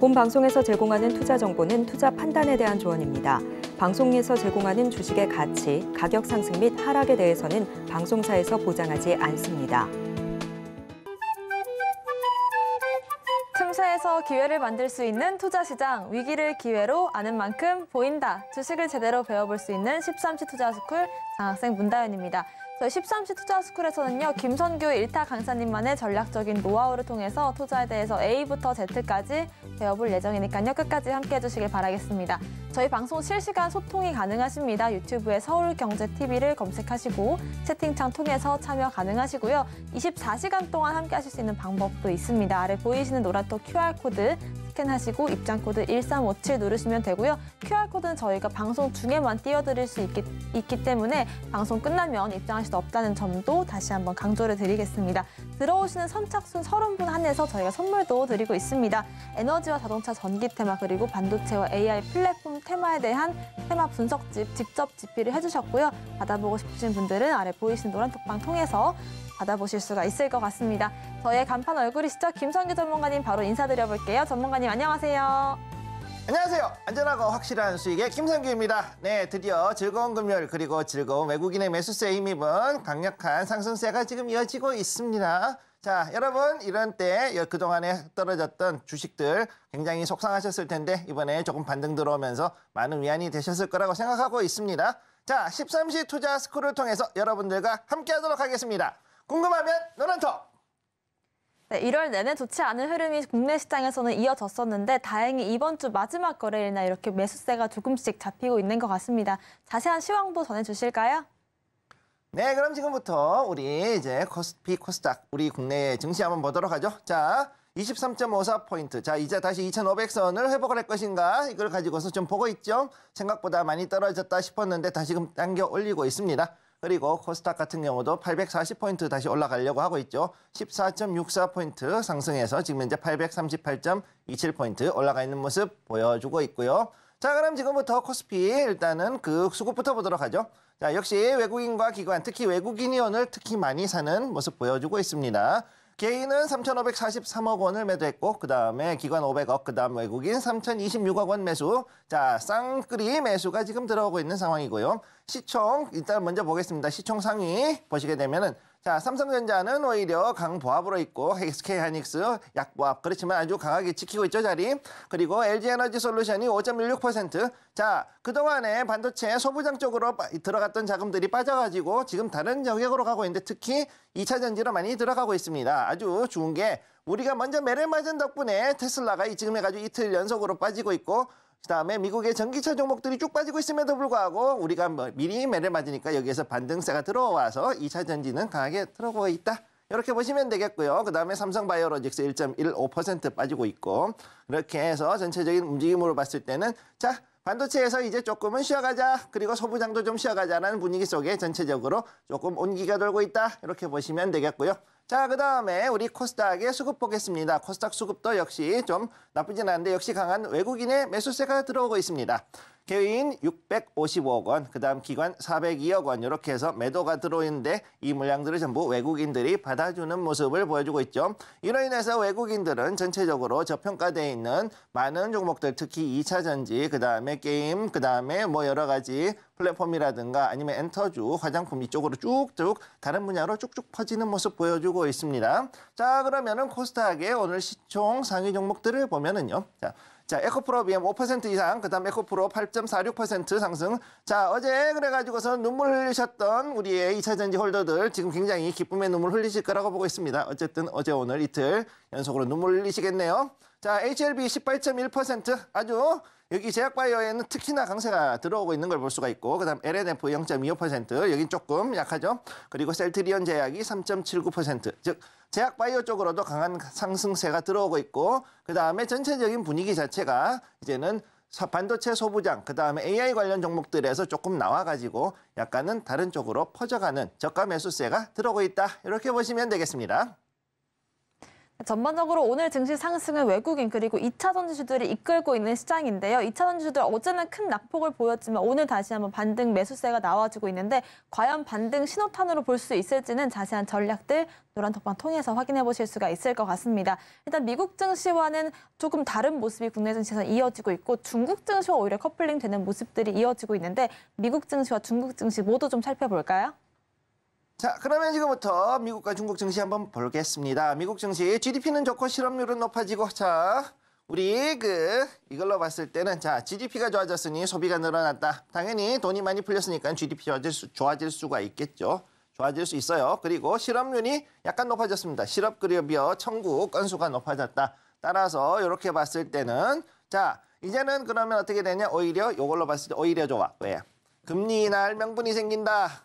본 방송에서 제공하는 투자 정보는 투자 판단에 대한 조언입니다. 방송에서 제공하는 주식의 가치, 가격 상승 및 하락에 대해서는 방송사에서 보장하지 않습니다. 틈새에서 기회를 만들 수 있는 투자시장, 위기를 기회로 아는 만큼 보인다. 주식을 제대로 배워볼 수 있는 13시 투자스쿨 장학생 문다연입니다. 13시 투자스쿨에서는요 김선규 일타 강사님만의 전략적인 노하우를 통해서 투자에 대해서 A부터 Z까지 배워볼 예정이니까요 끝까지 함께해 주시길 바라겠습니다. 저희 방송 실시간 소통이 가능하십니다. 유튜브에 서울경제TV를 검색하시고 채팅창 통해서 참여 가능하시고요. 24시간 동안 함께하실 수 있는 방법도 있습니다. 아래 보이시는 노란톡 QR코드 스캔하시고 입장코드 1357 누르시면 되고요. QR코드는 저희가 방송 중에만 띄워드릴 수 있기, 있기 때문에 방송 끝나면 입장할 수 없다는 점도 다시 한번 강조를 드리겠습니다. 들어오시는 선착순 30분 한해서 저희가 선물도 드리고 있습니다. 에너지와 자동차 전기 테마 그리고 반도체와 AI 플랫폼 테마에 대한 테마 분석집 직접 집필을 해주셨고요. 받아보고 싶으신 분들은 아래 보이시는 노란 톡방 통해서 받아보실 수가 있을 것 같습니다. 저의 간판 얼굴이 시죠 김성규 전문가님 바로 인사드려볼게요. 전문가님 안녕하세요. 안녕하세요. 안전하고 확실한 수익의 김성규입니다. 네, 드디어 즐거운 금요일 그리고 즐거운 외국인의 매수세에 힘입은 강력한 상승세가 지금 이어지고 있습니다. 자, 여러분 이런 때 그동안에 떨어졌던 주식들 굉장히 속상하셨을 텐데 이번에 조금 반등 들어오면서 많은 위안이 되셨을 거라고 생각하고 있습니다. 자, 13시 투자 스쿨을 통해서 여러분들과 함께하도록 하겠습니다. 궁금하면 노란터. 네, 1월 내내 좋지 않은 흐름이 국내 시장에서는 이어졌었는데 다행히 이번 주 마지막 거래일이 이렇게 매수세가 조금씩 잡히고 있는 것 같습니다. 자세한 시황도 전해주실까요? 네, 그럼 지금부터 우리 이제 코스피, 코스닥, 우리 국내 증시 한번 보도록 하죠. 자, 23.54포인트. 자, 이제 다시 2,500선을 회복을 할 것인가? 이걸 가지고서 좀 보고 있죠? 생각보다 많이 떨어졌다 싶었는데 다시금 당겨 올리고 있습니다. 그리고 코스닥 같은 경우도 840포인트 다시 올라가려고 하고 있죠. 14.64포인트 상승해서 지금 현재 838.27포인트 올라가 있는 모습 보여주고 있고요. 자, 그럼 지금부터 코스피 일단은 그 수급부터 보도록 하죠. 자, 역시 외국인과 기관, 특히 외국인이 오늘 특히 많이 사는 모습 보여주고 있습니다. 개인은 3,543억 원을 매도했고 그다음에 기관 500억, 그다음 외국인 3,026억 원 매수. 자, 쌍끌이 매수가 지금 들어오고 있는 상황이고요. 시총 일단 먼저 보겠습니다. 시총 상위 보시게 되면은 자, 삼성전자는 오히려 강보합으로 있고 SK 하이닉스 약보합 그렇지만 아주 강하게 지키고 있죠 자리. 그리고 LG 에너지 솔루션이 5.16%. 자, 그동안에 반도체 소부장 쪽으로 들어갔던 자금들이 빠져가지고 지금 다른 영역으로 가고 있는데 특히 2차 전지로 많이 들어가고 있습니다. 아주 좋은 게 우리가 먼저 매를 맞은 덕분에 테슬라가 지금 해가지고 이틀 연속으로 빠지고 있고 그다음에 미국의 전기차 종목들이 쭉 빠지고 있음에도 불구하고 우리가 뭐 미리 매를 맞으니까 여기에서 반등세가 들어와서 2차 전지는 강하게 들어오고 있다. 이렇게 보시면 되겠고요. 그다음에 삼성바이오로직스 1.15% 빠지고 있고 이렇게 해서 전체적인 움직임으로 봤을 때는 자 반도체에서 이제 조금은 쉬어가자 그리고 소부장도 좀 쉬어가자라는 분위기 속에 전체적으로 조금 온기가 돌고 있다 이렇게 보시면 되겠고요. 자, 그 다음에 우리 코스닥의 수급 보겠습니다. 코스닥 수급도 역시 좀 나쁘진 않은데 역시 강한 외국인의 매수세가 들어오고 있습니다. 개인 655억 원, 그다음 기관 402억 원 이렇게 해서 매도가 들어오는데 이 물량들을 전부 외국인들이 받아주는 모습을 보여주고 있죠. 이로 인해서 외국인들은 전체적으로 저평가되어 있는 많은 종목들 특히 2차전지, 그다음에 게임, 그다음에 뭐 여러 가지 플랫폼이라든가 아니면 엔터주, 화장품 이쪽으로 쭉쭉 다른 분야로 쭉쭉 퍼지는 모습 보여주고 있습니다. 자, 그러면은 코스닥의 오늘 시총 상위 종목들을 보면은요. 자, 자, 에코프로 BM 5% 이상, 그다음 에코프로 8.46% 상승. 자, 어제 그래가지고서 눈물 흘리셨던 우리의 2차전지 홀더들 지금 굉장히 기쁨의 눈물 흘리실 거라고 보고 있습니다. 어쨌든 어제 오늘 이틀 연속으로 눈물 흘리시겠네요. 자, HLB 18.1% 아주 여기 제약바이오에는 특히나 강세가 들어오고 있는 걸 볼 수가 있고 그다음 LNF 0.25% 여긴 조금 약하죠. 그리고 셀트리온 제약이 3.79%즉 제약 바이오 쪽으로도 강한 상승세가 들어오고 있고 그다음에 전체적인 분위기 자체가 이제는 반도체 소부장, 그다음에 AI 관련 종목들에서 조금 나와가지고 약간은 다른 쪽으로 퍼져가는 저가 매수세가 들어오고 있다. 이렇게 보시면 되겠습니다. 전반적으로 오늘 증시 상승은 외국인 그리고 2차 전지주들이 이끌고 있는 시장인데요. 2차 전지주들 어제는 큰 낙폭을 보였지만 오늘 다시 한번 반등 매수세가 나와지고 있는데 과연 반등 신호탄으로 볼 수 있을지는 자세한 전략들 노란톡방 통해서 확인해 보실 수가 있을 것 같습니다. 일단 미국 증시와는 조금 다른 모습이 국내 증시에서 이어지고 있고 중국 증시와 오히려 커플링 되는 모습들이 이어지고 있는데 미국 증시와 중국 증시 모두 좀 살펴볼까요? 자, 그러면 지금부터 미국과 중국 증시 한번 보겠습니다. 미국 증시 GDP는 좋고 실업률은 높아지고 자, 우리 그 이걸로 봤을 때는 자, GDP가 좋아졌으니 소비가 늘어났다. 당연히 돈이 많이 풀렸으니까 GDP 좋아질 수 좋아질 수가 있겠죠. 좋아질 수 있어요. 그리고 실업률이 약간 높아졌습니다. 실업급여 청구 건수가 높아졌다. 따라서 이렇게 봤을 때는 자, 이제는 그러면 어떻게 되냐? 오히려 이걸로 봤을 때 오히려 좋아. 왜? 금리 날 명분이 생긴다.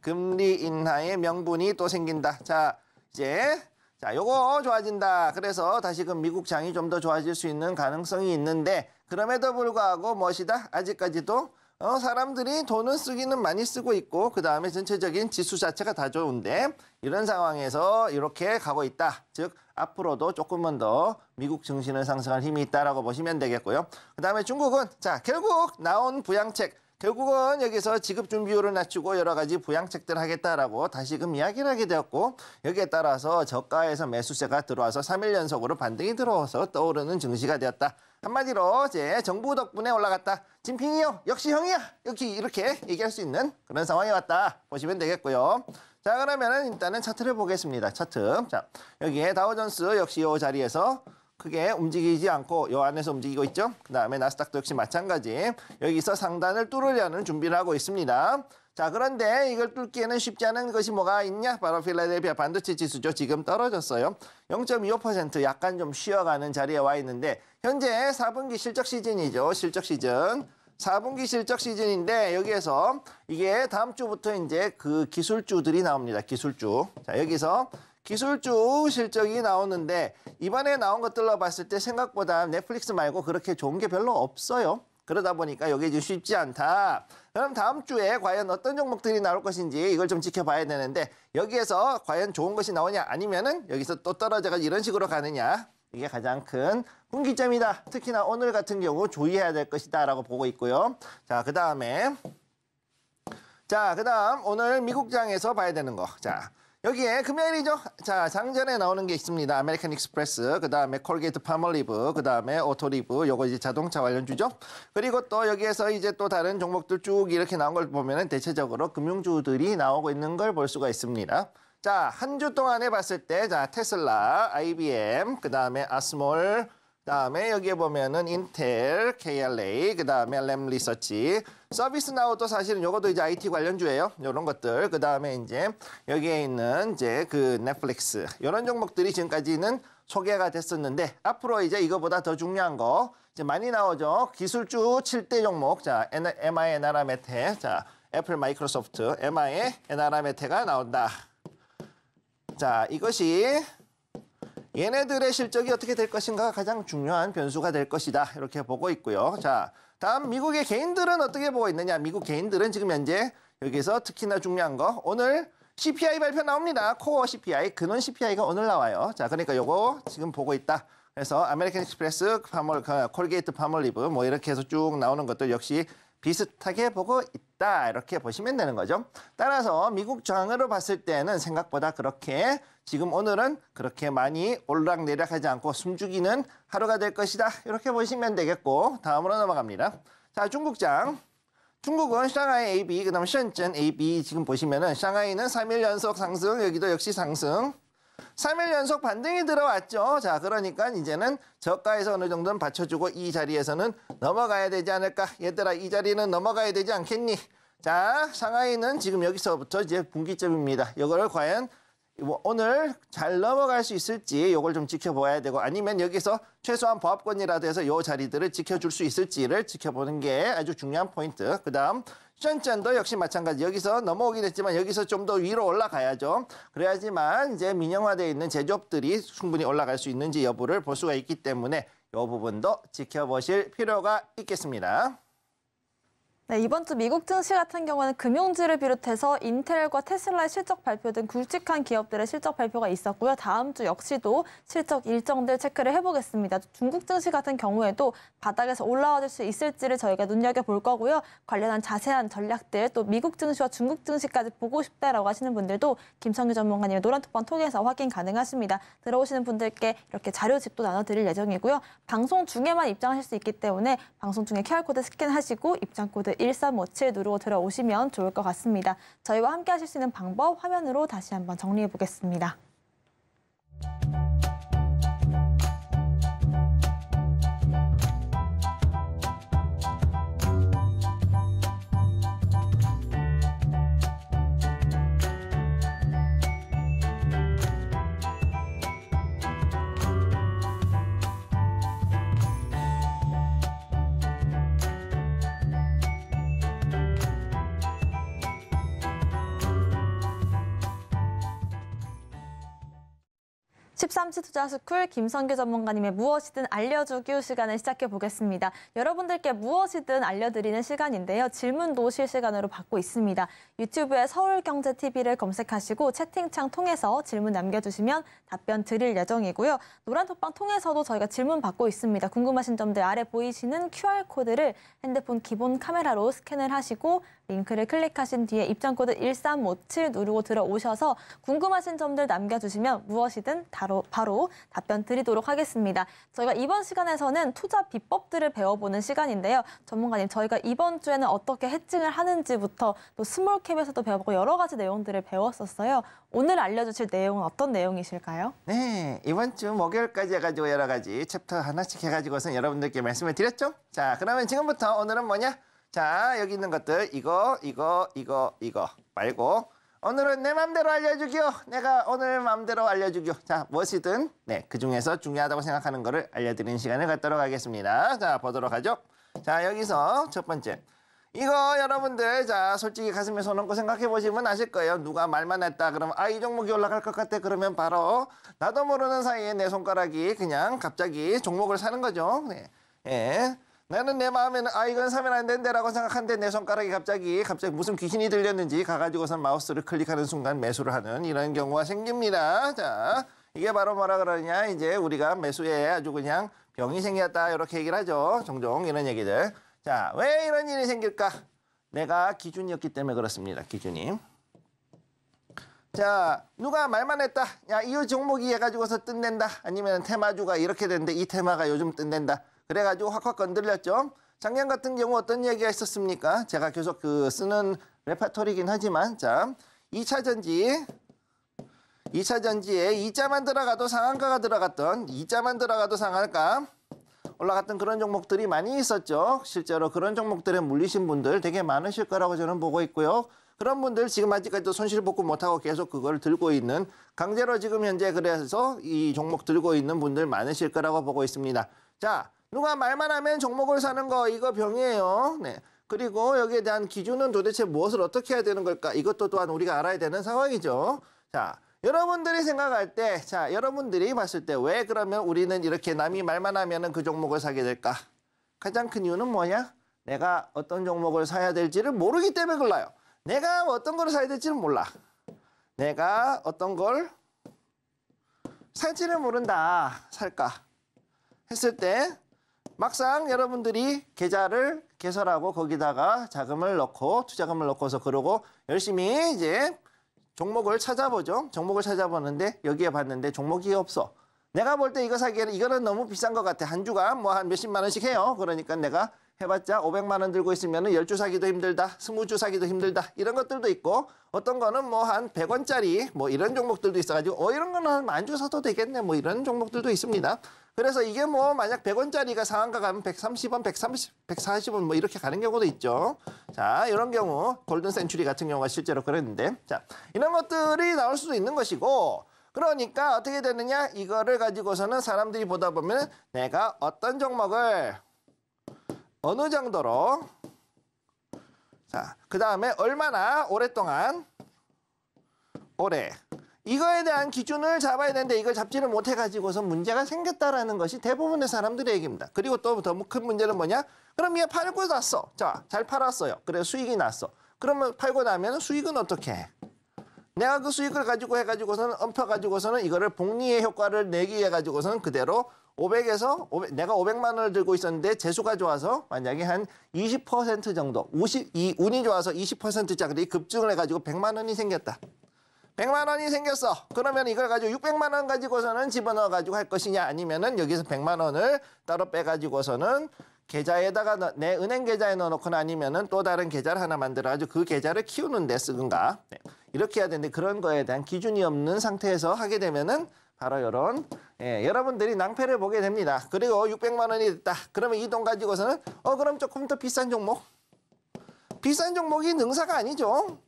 금리 인하의 명분이 또 생긴다. 자, 이제 자, 요거 좋아진다. 그래서 다시금 그 미국 장이 좀 더 좋아질 수 있는 가능성이 있는데 그럼에도 불구하고 무엇이다? 아직까지도 어, 사람들이 돈은 쓰기는 많이 쓰고 있고 그 다음에 전체적인 지수 자체가 다 좋은데 이런 상황에서 이렇게 가고 있다. 즉 앞으로도 조금만 더 미국 증시는 상승할 힘이 있다라고 보시면 되겠고요. 그 다음에 중국은 자 결국 나온 부양책 결국은 여기서 지급 준비율을 낮추고 여러 가지 부양책들 하겠다라고 다시금 이야기를 하게 되었고 여기에 따라서 저가에서 매수세가 들어와서 3일 연속으로 반등이 들어와서 떠오르는 증시가 되었다. 한마디로 이제 정부 덕분에 올라갔다. 진핑이요. 역시 형이야. 역시 이렇게 얘기할 수 있는 그런 상황이 왔다. 보시면 되겠고요. 자 그러면은 일단은 차트를 보겠습니다. 차트. 자 여기에 다우전스 역시 이 자리에서 크게 움직이지 않고 요 안에서 움직이고 있죠. 그다음에 나스닥도 역시 마찬가지. 여기서 상단을 뚫으려는 준비를 하고 있습니다. 자 그런데 이걸 뚫기에는 쉽지 않은 것이 뭐가 있냐? 바로 필라델비아 반도체 지수죠. 지금 떨어졌어요. 0.25% 약간 좀 쉬어가는 자리에 와 있는데 현재 4분기 실적 시즌이죠. 실적 시즌. 4분기 실적 시즌인데 여기에서 이게 다음 주부터 이제 그 기술주들이 나옵니다. 기술주. 자 여기서 기술주 실적이 나오는데 이번에 나온 것들로 봤을 때 생각보다 넷플릭스 말고 그렇게 좋은 게 별로 없어요. 그러다 보니까 여기 이제 쉽지 않다. 그럼 다음 주에 과연 어떤 종목들이 나올 것인지 이걸 좀 지켜봐야 되는데 여기에서 과연 좋은 것이 나오냐 아니면은 여기서 또 떨어져가 이런 식으로 가느냐 이게 가장 큰 분기점이다. 특히나 오늘 같은 경우 조의해야될 것이다라고 보고 있고요. 자, 그 다음에 자, 그 다음 오늘 미국장에서 봐야 되는 거. 자, 여기에 금요일이죠. 자, 장전에 나오는 게 있습니다. 아메리칸 익스프레스, 그 다음에 콜게이트 파멀리브, 그 다음에 오토리브, 요거 이제 자동차 관련주죠. 그리고 또 여기에서 이제 또 다른 종목들 쭉 이렇게 나온 걸 보면은 대체적으로 금융주들이 나오고 있는 걸 볼 수가 있습니다. 자, 한 주 동안에 봤을 때, 자, 테슬라, IBM, 그 다음에 아스몰, 다음에 여기에 보면은 인텔, KLA, 그 다음에 램 리서치, 서비스 나우도 사실은 요것도 이제 IT 관련주예요. 요런 것들. 그 다음에 이제 여기에 있는 이제 그 넷플릭스. 요런 종목들이 지금까지는 소개가 됐었는데 앞으로 이제 이거보다 더 중요한 거 이제 많이 나오죠. 기술주 7대 종목. 자, MI, n r m 에 자, 애플, 마이크로소프트, MI, NRM에테가 나온다. 자, 이것이 얘네들의 실적이 어떻게 될 것인가가 가장 중요한 변수가 될 것이다. 이렇게 보고 있고요. 자, 다음 미국의 개인들은 어떻게 보고 있느냐. 미국 개인들은 지금 현재 여기서 특히나 중요한 거 오늘 CPI 발표 나옵니다. 코어 CPI, 근원 CPI가 오늘 나와요. 자, 그러니까 요거 지금 보고 있다. 그래서 아메리칸 익스프레스, 파몰, 그, 콜게이트 파멀리브뭐 이렇게 해서 쭉 나오는 것들 역시 비슷하게 보고 있다. 이렇게 보시면 되는 거죠. 따라서 미국 장으로 봤을 때는 생각보다 그렇게 지금 오늘은 그렇게 많이 올락내락하지 않고 숨죽이는 하루가 될 것이다. 이렇게 보시면 되겠고 다음으로 넘어갑니다. 자, 중국장. 중국은 샹하이 AB, 그다음 션젠 AB 지금 보시면은 샹하이는3일 연속 상승, 여기도 역시 상승. 3일 연속 반등이 들어왔죠. 자, 그러니까 이제는 저가에서 어느 정도는 받쳐주고 이 자리에서는 넘어가야 되지 않을까. 얘들아, 이 자리는 넘어가야 되지 않겠니? 자, 상하이는 지금 여기서부터 이제 분기점입니다. 이거를 과연 뭐 오늘 잘 넘어갈 수 있을지 이걸 좀 지켜봐야 되고 아니면 여기서 최소한 보합권이라도 해서 이 자리들을 지켜줄 수 있을지를 지켜보는 게 아주 중요한 포인트. 그다음 션짠도 역시 마찬가지 여기서 넘어오긴 했지만 여기서 좀 더 위로 올라가야죠. 그래야지만 이제 민영화되어 있는 제조업들이 충분히 올라갈 수 있는지 여부를 볼 수가 있기 때문에 이 부분도 지켜보실 필요가 있겠습니다. 네, 이번 주 미국 증시 같은 경우는 금융지를 비롯해서 인텔과 테슬라의 실적 발표 등 굵직한 기업들의 실적 발표가 있었고요. 다음 주 역시도 실적 일정들 체크를 해보겠습니다. 중국 증시 같은 경우에도 바닥에서 올라와줄 수 있을지를 저희가 눈여겨볼 거고요. 관련한 자세한 전략들 또 미국 증시와 중국 증시까지 보고 싶다라고 하시는 분들도 김성규 전문가님의 노란톡방 통해서 확인 가능하십니다. 들어오시는 분들께 이렇게 자료집도 나눠드릴 예정이고요. 방송 중에만 입장하실 수 있기 때문에 방송 중에 QR코드 스캔하시고 입장코드 1357으로 들어오시면 좋을 것 같습니다. 저희와 함께 하실 수 있는 방법 화면으로 다시 한번 정리해 보겠습니다. 13시 투자 스쿨 김성규 전문가님의 무엇이든 알려주기 우 시간을 시작해 보겠습니다. 여러분들께 무엇이든 알려드리는 시간인데요. 질문도 실시간으로 받고 있습니다. 유튜브에 서울경제TV를 검색하시고 채팅창 통해서 질문 남겨주시면 답변 드릴 예정이고요. 노란톡방 통해서도 저희가 질문 받고 있습니다. 궁금하신 점들 아래 보이시는 QR코드를 핸드폰 기본 카메라로 스캔을 하시고 링크를 클릭하신 뒤에 입장코드 1357 누르고 들어오셔서 궁금하신 점들 남겨주시면 무엇이든 다 바로, 바로 답변 드리도록 하겠습니다. 저희가 이번 시간에서는 투자 비법들을 배워보는 시간인데요. 전문가님, 저희가 이번 주에는 어떻게 해칭을 하는지부터 또 스몰캡에서도 배워보고 여러 가지 내용들을 배웠었어요. 오늘 알려주실 내용은 어떤 내용이실까요? 네, 이번 주 목요일까지 해가지고 여러 가지 챕터 하나씩 해가지고선 여러분들께 말씀을 드렸죠? 자, 그러면 지금부터 오늘은 뭐냐? 자, 여기 있는 것들 이거, 이거, 이거, 이거 말고 오늘은 내 맘대로 알려주기요. 내가 오늘 맘대로 알려주기요. 자, 무엇이든 네, 그중에서 중요하다고 생각하는 것을 알려드리는 시간을 갖도록 하겠습니다. 자, 보도록 하죠. 자, 여기서 첫 번째. 이거 여러분들 자 솔직히 가슴에 손 얹고 생각해 보시면 아실 거예요. 누가 말만 했다 그러면 아이 종목이 올라갈 것 같아 그러면 바로 나도 모르는 사이에 내 손가락이 그냥 갑자기 종목을 사는 거죠. 네. 예. 나는 내 마음에는 아 이건 사면 안된다라고 생각한데 내 손가락이 갑자기 갑자기 무슨 귀신이 들렸는지 가가지고선 마우스를 클릭하는 순간 매수를 하는 이런 경우가 생깁니다. 자 이게 바로 뭐라 그러냐 이제 우리가 매수에 아주 그냥 병이 생겼다 이렇게 얘기를 하죠. 종종 이런 얘기들. 자 왜 이런 일이 생길까? 내가 기준이었기 때문에 그렇습니다. 기준이. 자 누가 말만 했다 야이 종목이 해가지고서 뜬댄다 아니면 테마주가 이렇게 는데이 테마가 요즘 뜬댄다 그래가지고 확확 건드렸죠. 작년 같은 경우 어떤 얘기가 있었습니까? 제가 계속 그 쓰는 레파토리긴 하지만 자 2차 전지 2차 전지에 2자만 들어가도 상한가가 들어갔던 2자만 들어가도 상한가 올라갔던 그런 종목들이 많이 있었죠. 실제로 그런 종목들에 물리신 분들 되게 많으실 거라고 저는 보고 있고요. 그런 분들 지금 아직까지도 손실 복구 못하고 계속 그걸 들고 있는 강제로 지금 현재 그래서 이 종목 들고 있는 분들 많으실 거라고 보고 있습니다. 자 누가 말만 하면 종목을 사는 거 이거 병이에요. 네. 그리고 여기에 대한 기준은 도대체 무엇을 어떻게 해야 되는 걸까? 이것도 또한 우리가 알아야 되는 상황이죠. 자, 여러분들이 생각할 때, 자, 여러분들이 봤을 때 왜 그러면 우리는 이렇게 남이 말만 하면은 그 종목을 사게 될까? 가장 큰 이유는 뭐냐? 내가 어떤 종목을 사야 될지를 모르기 때문에 골라요. 내가 어떤 걸 사야 될지는 몰라. 내가 어떤 걸 살지를 모른다. 살까? 했을 때 막상 여러분들이 계좌를 개설하고 거기다가 자금을 넣고 투자금을 넣고서 그러고 열심히 이제 종목을 찾아보죠. 종목을 찾아보는데 여기에 봤는데 종목이 없어. 내가 볼 때 이거 사기에는 이거는 너무 비싼 것 같아. 한 주간 뭐 한 몇십만 원씩 해요. 그러니까 내가 해봤자 500만 원 들고 있으면 은 10주 사기도 힘들다, 20주 사기도 힘들다 이런 것들도 있고 어떤 거는 뭐 한 100원짜리 뭐 이런 종목들도 있어가지고 어 이런 거는 한만주 사도 되겠네 뭐 이런 종목들도 있습니다. 그래서 이게 뭐 만약 100원짜리가 상한가 가면 130원, 130, 140원 뭐 이렇게 가는 경우도 있죠. 자, 이런 경우 골든 센츄리 같은 경우가 실제로 그랬는데 자, 이런 것들이 나올 수도 있는 것이고 그러니까 어떻게 되느냐? 이거를 가지고서는 사람들이 보다 보면 내가 어떤 종목을 어느 정도로 자, 그다음에 얼마나 오랫동안 오래 이거에 대한 기준을 잡아야 되는데 이걸 잡지를 못해가지고서 문제가 생겼다라는 것이 대부분의 사람들의 얘기입니다. 그리고 또 더 큰 문제는 뭐냐? 그럼 얘 팔고 났어. 자, 잘 팔았어요. 그래 수익이 났어. 그러면 팔고 나면 수익은 어떻게 해? 내가 그 수익을 가지고 해가지고서는 엉펴가지고서는 이거를 복리의 효과를 내기 위해가지고서는 그대로 500에서 500, 내가 500만 원을 들고 있었는데 재수가 좋아서 만약에 한 20% 정도, 50, 이 운이 좋아서 20%짜리 급증을 해가지고 100만 원이 생겼다. 100만 원이 생겼어. 그러면 이걸 가지고 600만 원 가지고서는 집어넣어 가지고 할 것이냐 아니면은 여기서 100만 원을 따로 빼 가지고서는 계좌에다가 내 은행 계좌에 넣어놓거나 아니면은 또 다른 계좌를 하나 만들어가지고 그 계좌를 키우는 데 쓰든가 네. 이렇게 해야 되는데 그런 거에 대한 기준이 없는 상태에서 하게 되면은 바로 이런 예, 여러분들이 낭패를 보게 됩니다. 그리고 600만 원이 됐다. 그러면 이 돈 가지고서는 어 그럼 조금 더 비싼 종목 비싼 종목이 능사가 아니죠.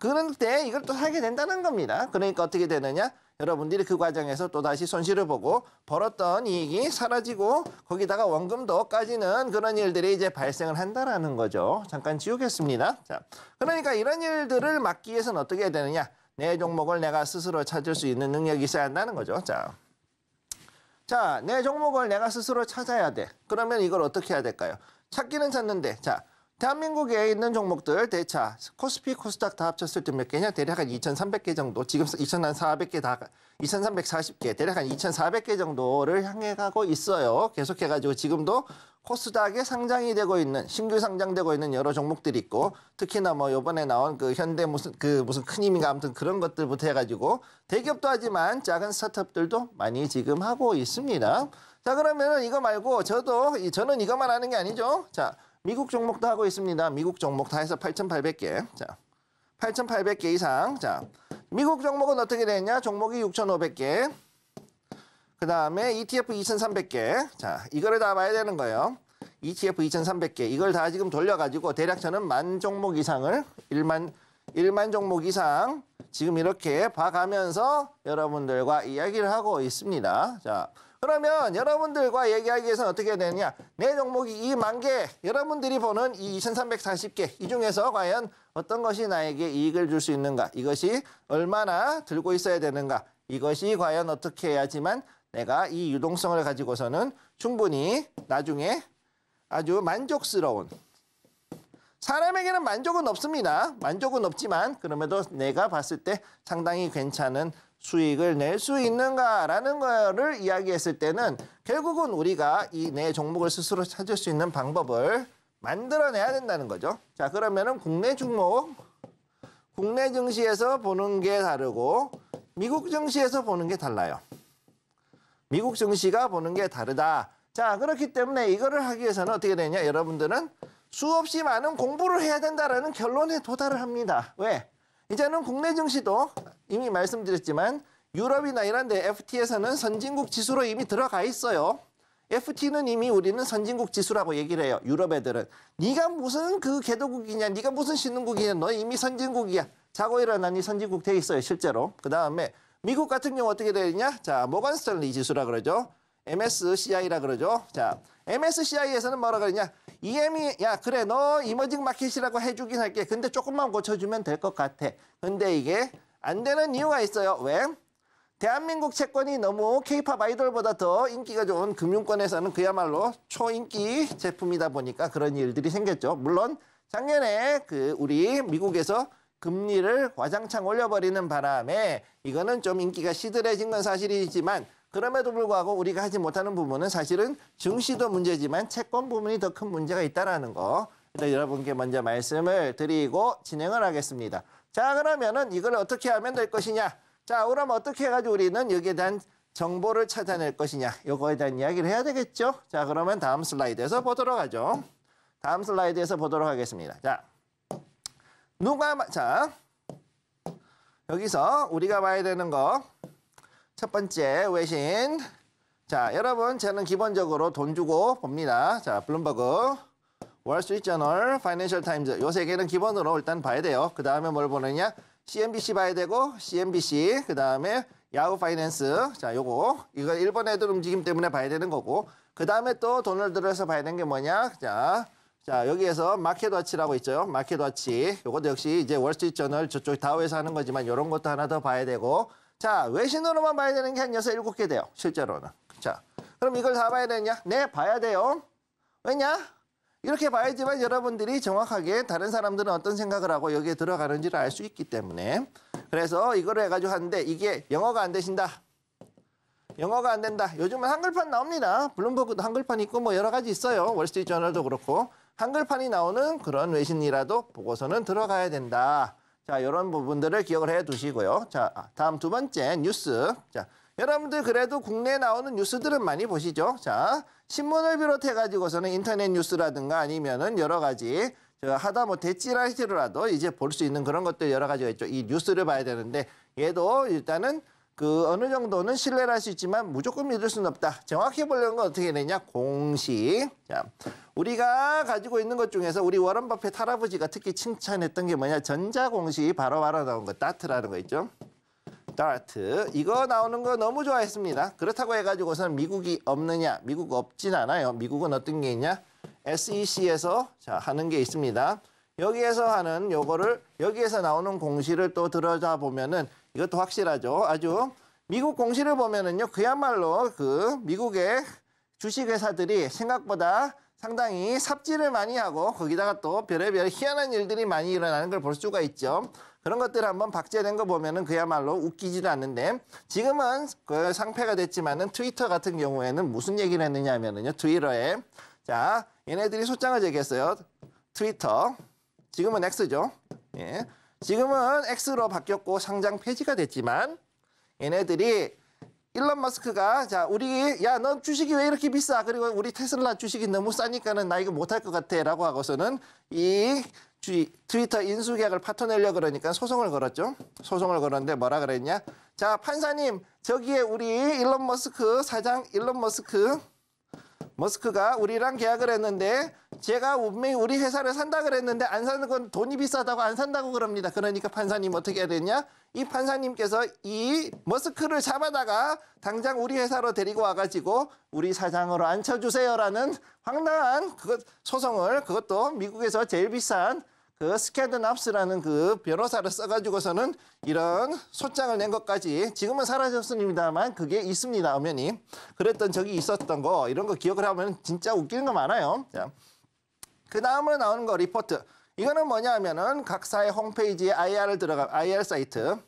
그런데 이걸 또 사게 된다는 겁니다. 그러니까 어떻게 되느냐? 여러분들이 그 과정에서 또다시 손실을 보고 벌었던 이익이 사라지고 거기다가 원금도 까지는 그런 일들이 이제 발생을 한다라는 거죠. 잠깐 지우겠습니다. 자, 그러니까 이런 일들을 막기 위해서는 어떻게 해야 되느냐? 내 종목을 내가 스스로 찾을 수 있는 능력이 있어야 한다는 거죠. 자. 자, 내 종목을 내가 스스로 찾아야 돼. 그러면 이걸 어떻게 해야 될까요? 찾기는 찾는데, 자, 대한민국에 있는 종목들 대차 코스피, 코스닥 다 합쳤을 때 몇 개냐? 대략 한 2,300개 정도. 지금 2,400개 다, 2,340개. 대략 한 2,400개 정도를 향해 가고 있어요. 계속해가지고 지금도 코스닥에 상장이 되고 있는 신규 상장되고 있는 여러 종목들이 있고 특히나 뭐 요번에 나온 그 현대 무슨 그 무슨 큰 힘인가 아무튼 그런 것들부터 해가지고 대기업도 하지만 작은 스타트업들도 많이 지금 하고 있습니다. 자 그러면은 이거 말고 저도 저는 이것만 하는 게 아니죠. 자 미국 종목도 하고 있습니다. 미국 종목 다 해서 8,800개. 자, 8,800개 이상. 자, 미국 종목은 어떻게 되냐? 종목이 6,500개. 그 다음에 ETF 2,300개. 자, 이거를 다 봐야 되는 거예요. ETF 2,300개. 이걸 다 지금 돌려가지고 대략 저는 만 종목 이상을 1만, 1만 종목 이상 지금 이렇게 봐가면서 여러분들과 이야기를 하고 있습니다. 자. 그러면 여러분들과 얘기하기 위해서는 어떻게 해야 되느냐. 내 종목이 2만 개, 여러분들이 보는 이 2340개, 이 중에서 과연 어떤 것이 나에게 이익을 줄 수 있는가. 이것이 얼마나 들고 있어야 되는가. 이것이 과연 어떻게 해야지만 내가 이 유동성을 가지고서는 충분히 나중에 아주 만족스러운 사람에게는 만족은 없습니다. 만족은 없지만 그럼에도 내가 봤을 때 상당히 괜찮은 수익을 낼 수 있는가라는 거를 이야기했을 때는 결국은 우리가 이 내 종목을 스스로 찾을 수 있는 방법을 만들어내야 된다는 거죠. 자 그러면은 국내 종목, 국내 증시에서 보는 게 다르고 미국 증시에서 보는 게 달라요. 미국 증시가 보는 게 다르다. 자 그렇기 때문에 이거를 하기 위해서는 어떻게 되냐 여러분들은 수없이 많은 공부를 해야 된다라는 결론에 도달을 합니다. 왜? 이제는 국내 증시도 이미 말씀드렸지만 유럽이나 이런 데 FT에서는 선진국 지수로 이미 들어가 있어요. FT는 이미 우리는 선진국 지수라고 얘기를 해요. 유럽 애들은. 네가 무슨 그 개도국이냐, 네가 무슨 신흥국이냐, 너 이미 선진국이야. 자고 일어나니 선진국 돼 있어요, 실제로. 그다음에 미국 같은 경우 어떻게 되느냐? 자, 모건 스탠리 지수라 그러죠. MSCI라 그러죠. 자, MSCI에서는 뭐라 그러냐? EM이 야 그래 너 이머징 마켓이라고 해주긴 할게. 근데 조금만 고쳐주면 될 것 같아. 근데 이게 안 되는 이유가 있어요. 왜? 대한민국 채권이 너무 케이팝 아이돌보다 더 인기가 좋은 금융권에서는 그야말로 초인기 제품이다 보니까 그런 일들이 생겼죠. 물론 작년에 그 우리 미국에서 금리를 와장창 올려버리는 바람에 이거는 좀 인기가 시들해진 건 사실이지만 그럼에도 불구하고 우리가 하지 못하는 부분은 사실은 증시도 문제지만 채권 부분이 더 큰 문제가 있다는 라 거. 일단 여러분께 먼저 말씀을 드리고 진행을 하겠습니다. 자 그러면은 이걸 어떻게 하면 될 것이냐 자 그럼 어떻게 해가지고 우리는 여기에 대한 정보를 찾아낼 것이냐 요거에 대한 이야기를 해야 되겠죠 자 그러면 다음 슬라이드에서 보도록 하죠 다음 슬라이드에서 보도록 하겠습니다 자 누가 자 여기서 우리가 봐야 되는 거 첫 번째 외신 자 여러분 저는 기본적으로 돈 주고 봅니다 자 블룸버그 월스트리트저널, 파이낸셜 타임즈 요세 개는 기본으로 일단 봐야 돼요. 그 다음에 뭘 보느냐? CNBC 봐야 되고 CNBC 그 다음에 야후 파이낸스 자 요거 이거 일본 애들 움직임 때문에 봐야 되는 거고 그 다음에 또 돈을 들여서 봐야 되는 게 뭐냐 자, 자 여기에서 마켓워치라고 있죠 마켓워치 요것도 역시 이제 월스트리트저널 저쪽 다우에서 하는 거지만 요런 것도 하나 더 봐야 되고 자 외신으로만 봐야 되는 게 한 6, 7개 돼요 실제로는 자 그럼 이걸 다 봐야 되냐 네 봐야 돼요 왜냐 이렇게 봐야지만 여러분들이 정확하게 다른 사람들은 어떤 생각을 하고 여기에 들어가는지를 알 수 있기 때문에 그래서 이거를 해가지고 하는데 이게 영어가 안 되신다. 영어가 안 된다. 요즘은 한글판 나옵니다. 블룸버그도 한글판 있고 뭐 여러 가지 있어요. 월스트리트 저널도 그렇고 한글판이 나오는 그런 외신이라도 보고서는 들어가야 된다. 자, 이런 부분들을 기억을 해 두시고요. 자, 다음 두 번째 뉴스. 자, 여러분들 그래도 국내에 나오는 뉴스들은 많이 보시죠. 자, 신문을 비롯해 가지고서는 인터넷 뉴스라든가 아니면은 여러 가지 하다못해 찌라시로라도 이제 볼 수 있는 그런 것들 여러 가지가 있죠. 이 뉴스를 봐야 되는데 얘도 일단은 그 어느 정도는 신뢰를 할 수 있지만 무조건 믿을 수는 없다. 정확히 보려는 건 어떻게 되냐? 공식. 자, 우리가 가지고 있는 것 중에서 우리 워런 버핏 할아버지가 특히 칭찬했던 게 뭐냐? 전자공식 바로바로 바로 나온 거, 그 따트라는 거 있죠. 다트 이거 나오는 거 너무 좋아했습니다. 그렇다고 해가지고서는 미국이 없느냐? 미국 없진 않아요. 미국은 어떤 게 있냐? SEC에서 자 하는 게 있습니다. 여기에서 하는 요거를 여기에서 나오는 공시를 또 들여다 보면은 이것도 확실하죠. 아주 미국 공시를 보면은요 그야말로 그 미국의 주식회사들이 생각보다 상당히 삽질을 많이 하고 거기다가 또 별의별 희한한 일들이 많이 일어나는 걸 볼 수가 있죠. 그런 것들을 한번 박제된 거 보면은 그야말로 웃기지도 않는데 지금은 그 상패가 됐지만은 트위터 같은 경우에는 무슨 얘기를 했느냐 하면은요. 트위터에 자, 얘네들이 소장을 제기했어요. 트위터. 지금은 X죠. 예. 지금은 X로 바뀌었고 상장 폐지가 됐지만 얘네들이 일론 머스크가 자 우리 야 넌 주식이 왜 이렇게 비싸 그리고 우리 테슬라 주식이 너무 싸니까는 나 이거 못할 것 같아라고 하고서는 이 트위터 인수계약을 파토내려 그러니까 소송을 걸었죠. 소송을 걸었는데 뭐라 그랬냐? 자, 판사님, 저기에 우리 일론 머스크 사장 일론 머스크 머스크가 우리랑 계약을 했는데 제가 분명히 우리 회사를 산다 그랬는데 안 사는 건 돈이 비싸다고 안 산다고 그럽니다. 그러니까 판사님 어떻게 해야 되냐? 이 판사님께서 이 머스크를 잡아다가 당장 우리 회사로 데리고 와가지고 우리 사장으로 앉혀주세요라는 황당한 그것 소송을 그것도 미국에서 제일 비싼 그 스캐드납스라는 그 변호사를 써가지고서는 이런 소장을 낸 것까지 지금은 사라졌습니다만 그게 있습니다, 엄연히. 그랬던 적이 있었던 거 이런 거 기억을 하면 진짜 웃기는 거 많아요. 자, 그 다음으로 나오는 거 리포트. 이거는 뭐냐 하면은 각사의 홈페이지에 IR을 들어가, IR 사이트.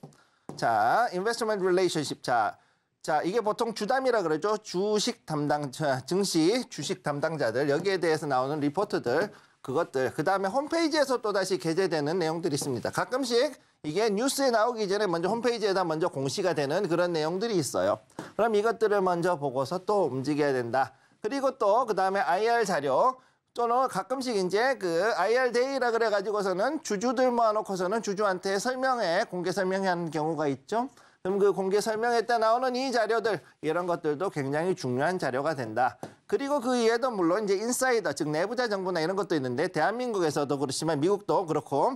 자, investment relationship. 자, 자, 이게 보통 주담이라 그러죠. 주식 담당자, 증시, 주식 담당자들, 여기에 대해서 나오는 리포트들. 그것들 그다음에 홈페이지에서 또다시 게재되는 내용들이 있습니다. 가끔씩 이게 뉴스에 나오기 전에 먼저 홈페이지에다 먼저 공시가 되는 그런 내용들이 있어요. 그럼 이것들을 먼저 보고서 또 움직여야 된다. 그리고 또 그다음에 IR 자료 또는 가끔씩 이제 그 IR 데이라 그래 가지고서는 주주들 모아놓고서는 주주한테 설명해 공개 설명회 하는 경우가 있죠. 그럼 그 공개 설명회 때 나오는 이 자료들 이런 것들도 굉장히 중요한 자료가 된다. 그리고 그 이외에도 물론 이제 인사이더 즉 내부자 정보나 이런 것도 있는데 대한민국에서도 그렇지만 미국도 그렇고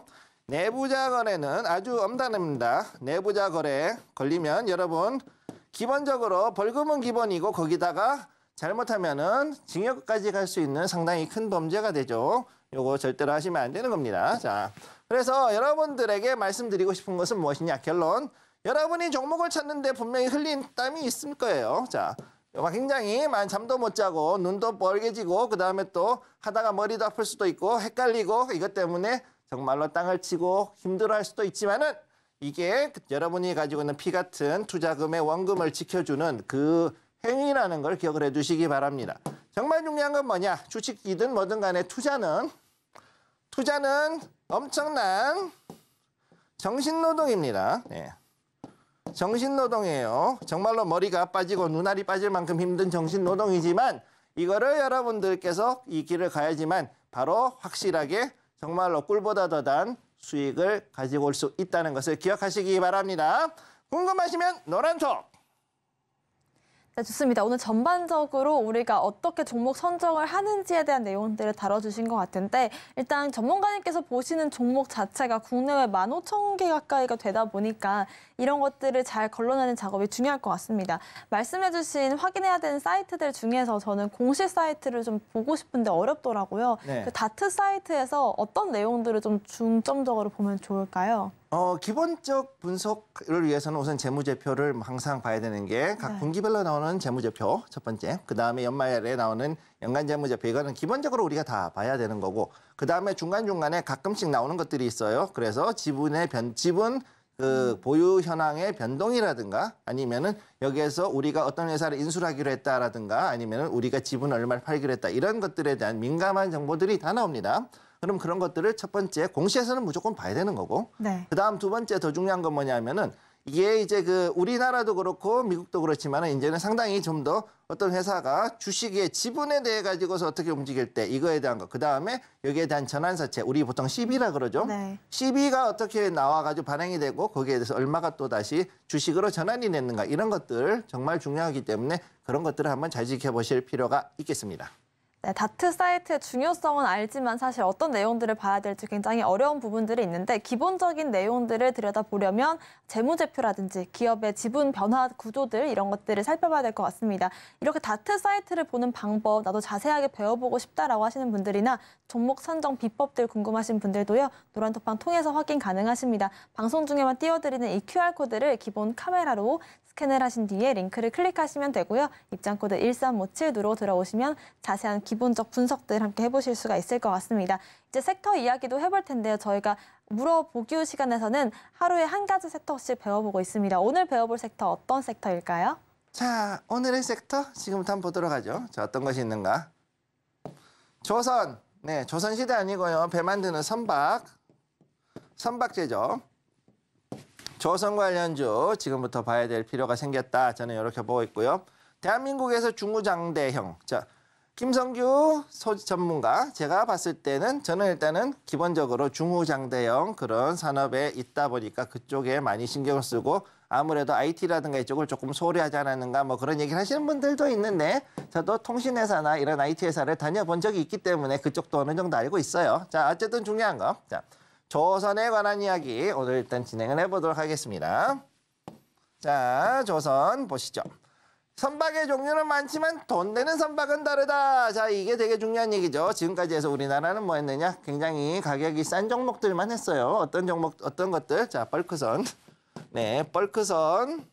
내부자 거래는 아주 엄단합니다. 내부자 거래 걸리면 여러분 기본적으로 벌금은 기본이고 거기다가 잘못하면은 징역까지 갈 수 있는 상당히 큰 범죄가 되죠. 요거 절대로 하시면 안 되는 겁니다. 자, 그래서 여러분들에게 말씀드리고 싶은 것은 무엇이냐? 결론. 여러분이 종목을 찾는데 분명히 흘린 땀이 있을 거예요. 자, 굉장히 많이 잠도 못 자고 눈도 멀게지고 그 다음에 또 하다가 머리도 아플 수도 있고 헷갈리고 이것 때문에 정말로 땅을 치고 힘들어할 수도 있지만은 이게 여러분이 가지고 있는 피 같은 투자금의 원금을 지켜주는 그 행위라는 걸 기억을 해주시기 바랍니다. 정말 중요한 건 뭐냐? 주식이든 뭐든 간에 투자는 투자는 엄청난 정신노동입니다. 네. 정신노동이에요. 정말로 머리가 빠지고 눈알이 빠질 만큼 힘든 정신노동이지만 이거를 여러분들께서 이 길을 가야지만 바로 확실하게 정말로 꿀보다 더 단 수익을 가지고 올 수 있다는 것을 기억하시기 바랍니다. 궁금하시면 노란톡! 네, 좋습니다. 오늘 전반적으로 우리가 어떻게 종목 선정을 하는지에 대한 내용들을 다뤄주신 것 같은데 일단 전문가님께서 보시는 종목 자체가 국내외 15,000개 가까이가 되다 보니까 이런 것들을 잘 걸러내는 작업이 중요할 것 같습니다. 말씀해주신 확인해야 되는 사이트들 중에서 저는 공식 사이트를 좀 보고 싶은데 어렵더라고요. 네. 그 다트 사이트에서 어떤 내용들을 좀 중점적으로 보면 좋을까요? 어, 기본적 분석을 위해서는 우선 재무제표를 항상 봐야 되는 게각 네. 분기별로 나오는 재무제표 첫 번째, 그 다음에 연말에 나오는 연간 재무제표 이거는 기본적으로 우리가 다 봐야 되는 거고 그 다음에 중간 중간에 가끔씩 나오는 것들이 있어요. 그래서 지분의 변 지분 그 음. 보유 현황의 변동이라든가 아니면은 여기에서 우리가 어떤 회사를 인수하기로 했다라든가 아니면은 우리가 지분 얼마를 팔기로 했다 이런 것들에 대한 민감한 정보들이 다 나옵니다. 그럼 그런 것들을 첫 번째 공시에서는 무조건 봐야 되는 거고 네. 그다음 두 번째 더 중요한 건 뭐냐면은 이게 이제 그 우리나라도 그렇고 미국도 그렇지만 이제는 상당히 좀 더 어떤 회사가 주식의 지분에 대해 가지고서 어떻게 움직일 때 이거에 대한 거. 그다음에 여기에 대한 전환사채. 우리 보통 CB라 그러죠. 네. CB가 어떻게 나와 가지고 반응이 되고 거기에 대해서 얼마가 또 다시 주식으로 전환이 됐는가 이런 것들 정말 중요하기 때문에 그런 것들을 한번 잘 지켜보실 필요가 있겠습니다. 네, 다트 사이트의 중요성은 알지만 사실 어떤 내용들을 봐야 될지 굉장히 어려운 부분들이 있는데 기본적인 내용들을 들여다보려면 재무제표라든지 기업의 지분 변화 구조들 이런 것들을 살펴봐야 될 것 같습니다. 이렇게 다트 사이트를 보는 방법 나도 자세하게 배워보고 싶다라고 하시는 분들이나 종목 선정 비법들 궁금하신 분들도요. 노란톡방 통해서 확인 가능하십니다. 방송 중에만 띄워드리는 이 QR코드를 기본 카메라로 스캔을 하신 뒤에 링크를 클릭하시면 되고요. 입장 코드 1357 누르고 들어오시면 자세한 기본적 분석들 함께 해보실 수가 있을 것 같습니다. 이제 섹터 이야기도 해볼 텐데요. 저희가 물어보기 시간에서는 하루에 한 가지 섹터씩 배워보고 있습니다. 오늘 배워볼 섹터 어떤 섹터일까요? 자, 오늘의 섹터 지금부터 한번 보도록 하죠. 자, 어떤 것이 있는가? 조선. 네, 조선시대 아니고요. 배 만드는 선박. 선박 제조. 조선 관련주 지금부터 봐야 될 필요가 생겼다. 저는 이렇게 보고 있고요. 대한민국에서 중우장대형. 자, 김성규 소 전문가 제가 봤을 때는 저는 일단은 기본적으로 중후장대형 그런 산업에 있다 보니까 그쪽에 많이 신경을 쓰고 아무래도 IT라든가 이쪽을 조금 소홀히 하지 않았는가 뭐 그런 얘기를 하시는 분들도 있는데 저도 통신회사나 이런 IT 회사를 다녀본 적이 있기 때문에 그쪽도 어느 정도 알고 있어요. 자 어쨌든 중요한 거. 자 조선에 관한 이야기 오늘 일단 진행을 해보도록 하겠습니다. 자, 조선 보시죠. 선박의 종류는 많지만 돈 내는 선박은 다르다. 자, 이게 되게 중요한 얘기죠. 지금까지 해서 우리나라는 뭐 했느냐? 굉장히 가격이 싼 종목들만 했어요. 어떤 종목, 어떤 것들? 자, 벌크선 네, 벌크선그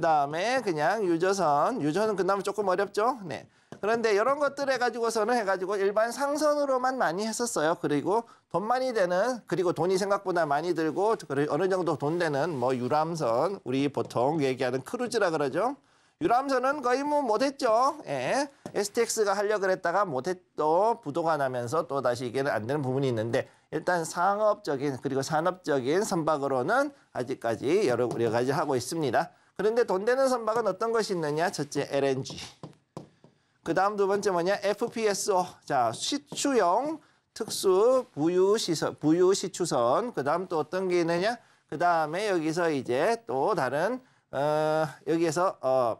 다음에 그냥 유조선 유저는 그나음 조금 어렵죠? 네. 그런데 이런 것들 해가지고서는 해가지고 일반 상선으로만 많이 했었어요. 그리고 돈 많이 되는 그리고 돈이 생각보다 많이 들고 어느 정도 돈 되는 뭐 유람선 우리 보통 얘기하는 크루즈라 그러죠. 유람선은 거의 뭐 못했죠. 예. STX가 하려 고 그랬다가 못했또 부도가 나면서 또 다시 이게 안 되는 부분이 있는데 일단 상업적인 그리고 산업적인 선박으로는 아직까지 여러 가지 하고 있습니다. 그런데 돈 되는 선박은 어떤 것이 있느냐? 첫째 LNG. 그 다음 두 번째 뭐냐? FPSO. 자, 시추형 특수 부유 시선, 부유 시추선. 그 다음 또 어떤 게 있느냐? 그 다음에 여기서 이제 또 다른, 어, 여기에서, 어,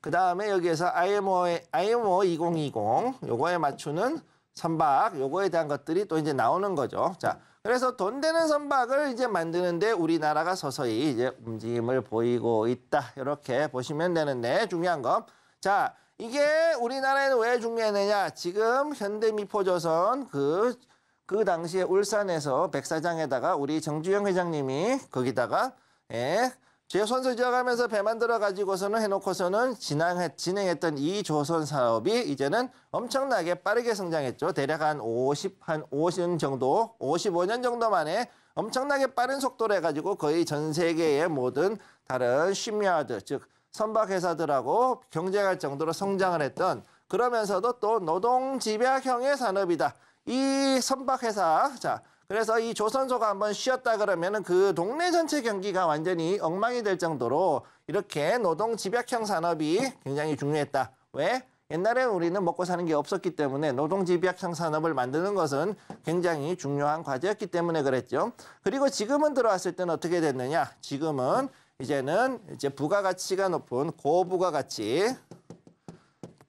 그 다음에 여기에서 IMO, IMO 2020. 요거에 맞추는 선박, 요거에 대한 것들이 또 이제 나오는 거죠. 자, 그래서 돈 되는 선박을 이제 만드는데 우리나라가 서서히 이제 움직임을 보이고 있다. 이렇게 보시면 되는데 중요한 건. 자, 이게 우리나라에는 왜 중요하느냐. 지금 현대미포조선 그, 그 당시에 울산에서 백사장에다가 우리 정주영 회장님이 거기다가, 예, 조선소 지어가면서 배 만들어 가지고서는 해놓고서는 진행했, 진행했던 이 조선 사업이 이제는 엄청나게 빠르게 성장했죠. 대략 한 50, 한 50년 정도, 55년 정도 만에 엄청나게 빠른 속도로 해가지고 거의 전 세계의 모든 다른 쉼야드, 즉 선박회사들하고 경쟁할 정도로 성장을 했던 그러면서도 또 노동 집약형의 산업이다. 이 선박회사 자 그래서 이 조선소가 한번 쉬었다 그러면은 그 동네 전체 경기가 완전히 엉망이 될 정도로 이렇게 노동 집약형 산업이 굉장히 중요했다. 왜? 옛날에 우리는 먹고 사는 게 없었기 때문에 노동집약형 산업을 만드는 것은 굉장히 중요한 과제였기 때문에 그랬죠. 그리고 지금은 들어왔을 때는 어떻게 됐느냐? 지금은 이제는 이제 부가가치가 높은 고부가가치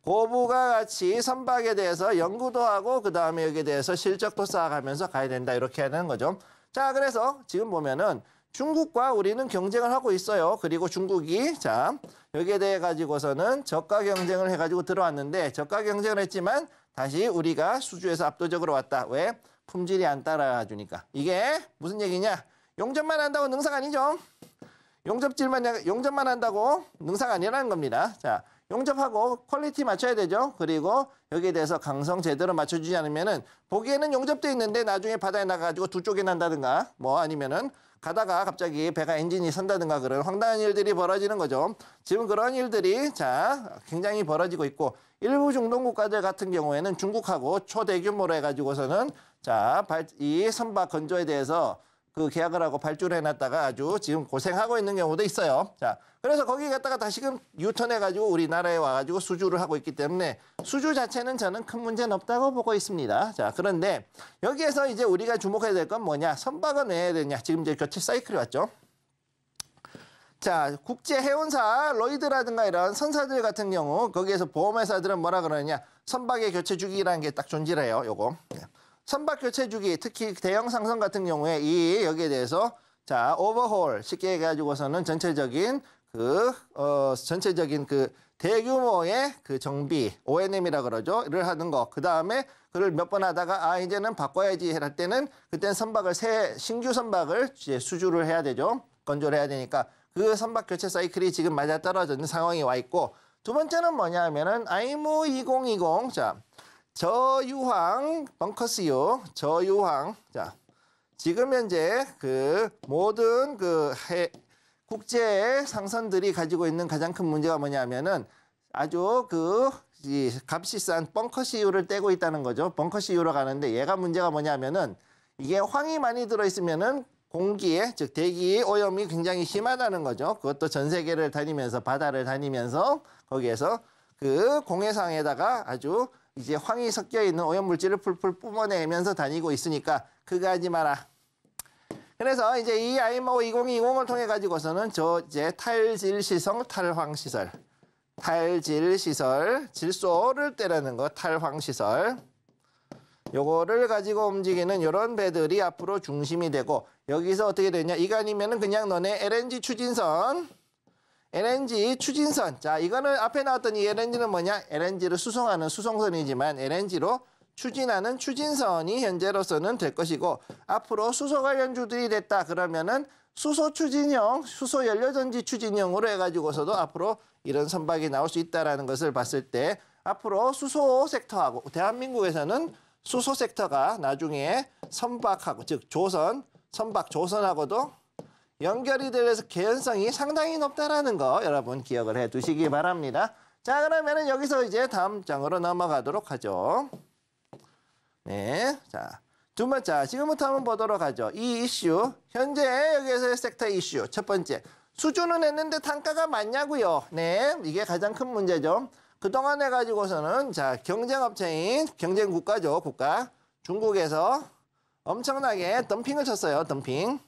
고부가가치 선박에 대해서 연구도 하고 그 다음에 여기에 대해서 실적도 쌓아가면서 가야 된다 이렇게 하는 거죠. 자 그래서 지금 보면은 중국과 우리는 경쟁을 하고 있어요. 그리고 중국이 자 여기에 대해 가지고서는 저가 경쟁을 해가지고 들어왔는데 저가 경쟁을 했지만 다시 우리가 수주에서 압도적으로 왔다. 왜? 품질이 안 따라주니까. 이게 무슨 얘기냐? 용접만 한다고 능사가 아니죠. 용접질만 용접만 한다고 능사가 아니라는 겁니다. 자, 용접하고 퀄리티 맞춰야 되죠. 그리고 여기에 대해서 강성 제대로 맞춰주지 않으면은 보기에는 용접돼 있는데 나중에 바다에 나가가지고 두 쪽이 난다든가 뭐 아니면은 가다가 갑자기 배가 엔진이 선다든가 그런 황당한 일들이 벌어지는 거죠. 지금 그런 일들이 자 굉장히 벌어지고 있고 일부 중동 국가들 같은 경우에는 중국하고 초대규모로 해가지고서는 자이 선박 건조에 대해서 그 계약을 하고 발주를 해놨다가 아주 지금 고생하고 있는 경우도 있어요. 자, 그래서 거기 갔다가 다시금 유턴해가지고 우리나라에 와가지고 수주를 하고 있기 때문에 수주 자체는 저는 큰 문제는 없다고 보고 있습니다. 자, 그런데 여기에서 이제 우리가 주목해야 될 건 뭐냐? 선박은 왜 해야 되냐? 지금 이제 교체 사이클이 왔죠. 자, 국제 해운사, 로이드라든가 이런 선사들 같은 경우 거기에서 보험회사들은 뭐라 그러느냐? 선박의 교체 주기라는 게 딱 존재해요, 요거. 예. 선박 교체 주기, 특히 대형 상선 같은 경우에 이 여기에 대해서 자 오버홀 쉽게 해가지고서는 전체적인 그 어 전체적인 그 대규모의 그 정비 O&M이라 그러죠. 를 하는 거. 그 다음에 그를 몇 번 하다가 아 이제는 바꿔야지 할 때는 그땐 선박을 새 신규 선박을 이제 수주를 해야 되죠. 건조를 해야 되니까 그 선박 교체 사이클이 지금 맞아 떨어져 있는 상황이 와 있고 두 번째는 뭐냐 하면은 아이 o 2020 자. 저유황 벙커스요. 저유황. 자, 지금 현재 그 모든 그 해, 국제 상선들이 가지고 있는 가장 큰 문제가 뭐냐면은 아주 그 이 값이 싼 벙커시유를 떼고 있다는 거죠. 벙커시유로 가는데 얘가 문제가 뭐냐면은 이게 황이 많이 들어있으면은 공기에 즉 대기 오염이 굉장히 심하다는 거죠. 그것도 전 세계를 다니면서 바다를 다니면서 거기에서 그 공해상에다가 아주 이제 황이 섞여 있는 오염물질을 풀풀 뿜어내면서 다니고 있으니까 그거 하지 마라. 그래서 이제 이 IMO 2020을 통해 가지고서는 저 이제 탈질시성 탈황시설, 탈질시설, 질소를 때려는거 탈황시설. 요거를 가지고 움직이는 요런 배들이 앞으로 중심이 되고 여기서 어떻게 되냐 이간이면은 그냥 너네 LNG 추진선 LNG 추진선. 자, 이거는 앞에 나왔던 이 LNG는 뭐냐? LNG를 수송하는 수송선이지만 LNG로 추진하는 추진선이 현재로서는 될 것이고 앞으로 수소 관련 주들이 됐다 그러면은 수소 추진형, 수소 연료전지 추진형으로 해가지고서도 앞으로 이런 선박이 나올 수 있다라는 것을 봤을 때 앞으로 수소 섹터하고 대한민국에서는 수소 섹터가 나중에 선박하고 즉 조선, 선박 조선하고도 연결이 되면서 개연성이 상당히 높다라는 거 여러분 기억을 해두시기 바랍니다. 자, 그러면은 여기서 이제 다음 장으로 넘어가도록 하죠. 네, 자. 두 번째, 자, 지금부터 한번 보도록 하죠. 이 이슈, 현재 여기에서의 섹터 이슈. 첫 번째, 수준은 했는데 단가가 맞냐고요. 네, 이게 가장 큰 문제죠. 그동안 해가지고서는 자 경쟁업체인 경쟁국가죠, 국가. 중국에서 엄청나게 덤핑을 쳤어요, 덤핑.